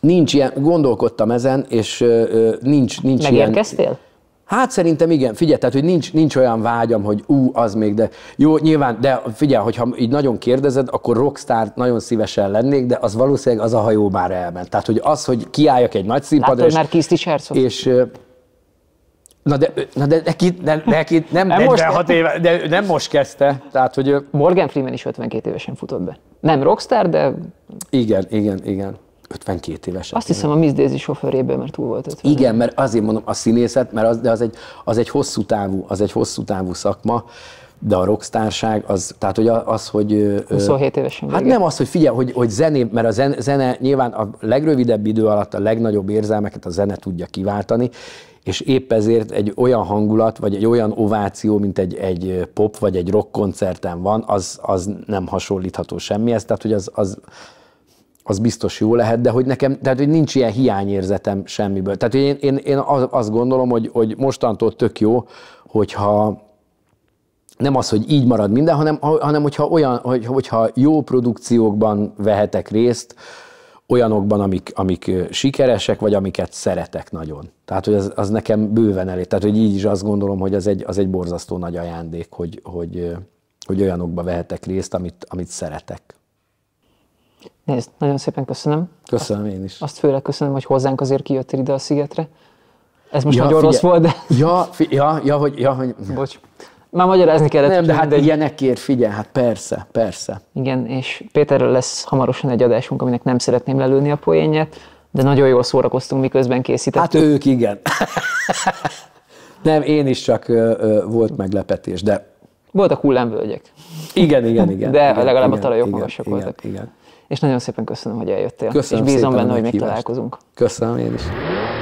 Nincs ilyen, gondolkodtam ezen, és ö, nincs, nincs Megérkeztél? ilyen... Megérkeztél? Hát szerintem igen, figyelj, tehát hogy nincs, nincs olyan vágyam, hogy ú, az még, de jó, nyilván, de figyelj, hogyha így nagyon kérdezed, akkor rockstar nagyon szívesen lennék, de az valószínűleg az a hajó már elment. Tehát, hogy az, hogy kiálljak egy nagy színpadra. Látod, és, már Kiszti És, Na de, na de neki, ne, neki nem, nem 46 most, éve, de nem most kezdte. Tehát, hogy Morgan Freeman is 52 évesen futott be. Nem rockstar, de... Igen, igen, igen. 52 évesen. Azt hiszem a Miss Daisy sofőréből, mert túl volt 50. Igen, mert azért mondom, a színészet, mert az, de az egy, az egy hosszú távú, az egy hosszú távú szakma, de a rockstárság, az, tehát hogy az, hogy... 27 évesen. Hát nem az, hogy figyelj, hogy, hogy zené, mert a zene, zene nyilván a legrövidebb idő alatt a legnagyobb érzelmeket a zene tudja kiváltani, és épp ezért egy olyan hangulat, vagy egy olyan ováció, mint egy, egy pop, vagy egy rock koncerten van, az, az nem hasonlítható semmihez, tehát hogy az, az az biztos jó lehet, de hogy nekem, tehát hogy nincs ilyen hiányérzetem semmiből. Tehát hogy én, én, én azt gondolom, hogy, hogy mostantól tök jó, hogyha nem az, hogy így marad minden, hanem, hanem hogyha, olyan, hogy, hogyha jó produkciókban vehetek részt, olyanokban, amik, amik sikeresek, vagy amiket szeretek nagyon. Tehát, hogy az, az nekem bőven elég. Tehát, hogy így is azt gondolom, hogy az egy, az egy borzasztó nagy ajándék, hogy, hogy, hogy olyanokba vehetek részt, amit, amit szeretek. Nézd, nagyon szépen köszönöm. Köszönöm azt, én is. Azt főleg köszönöm, hogy hozzánk azért kijöttél ide a szigetre. Ez most ja, nagyon figyel... rossz volt, de... Ja, fi... ja, ja, hogy, ja, hogy... Bocs. Már magyarázni kellett. Nem, de hát mindegy. ilyenekért figyel, hát persze, persze. Igen, és Péterről lesz hamarosan egy adásunk, aminek nem szeretném lelőni a poénját, de nagyon jól szórakoztunk, miközben készítettük. Hát ők igen. nem, én is csak ö, ö, volt meglepetés, de... Voltak hullámvölgyek. Igen, igen, igen. De igen, legalább igen, a talajok magasak voltak. Igen, igen és nagyon szépen köszönöm, hogy eljöttél. Köszönöm és bízom benne, hogy még találkozunk. Köszönöm én is.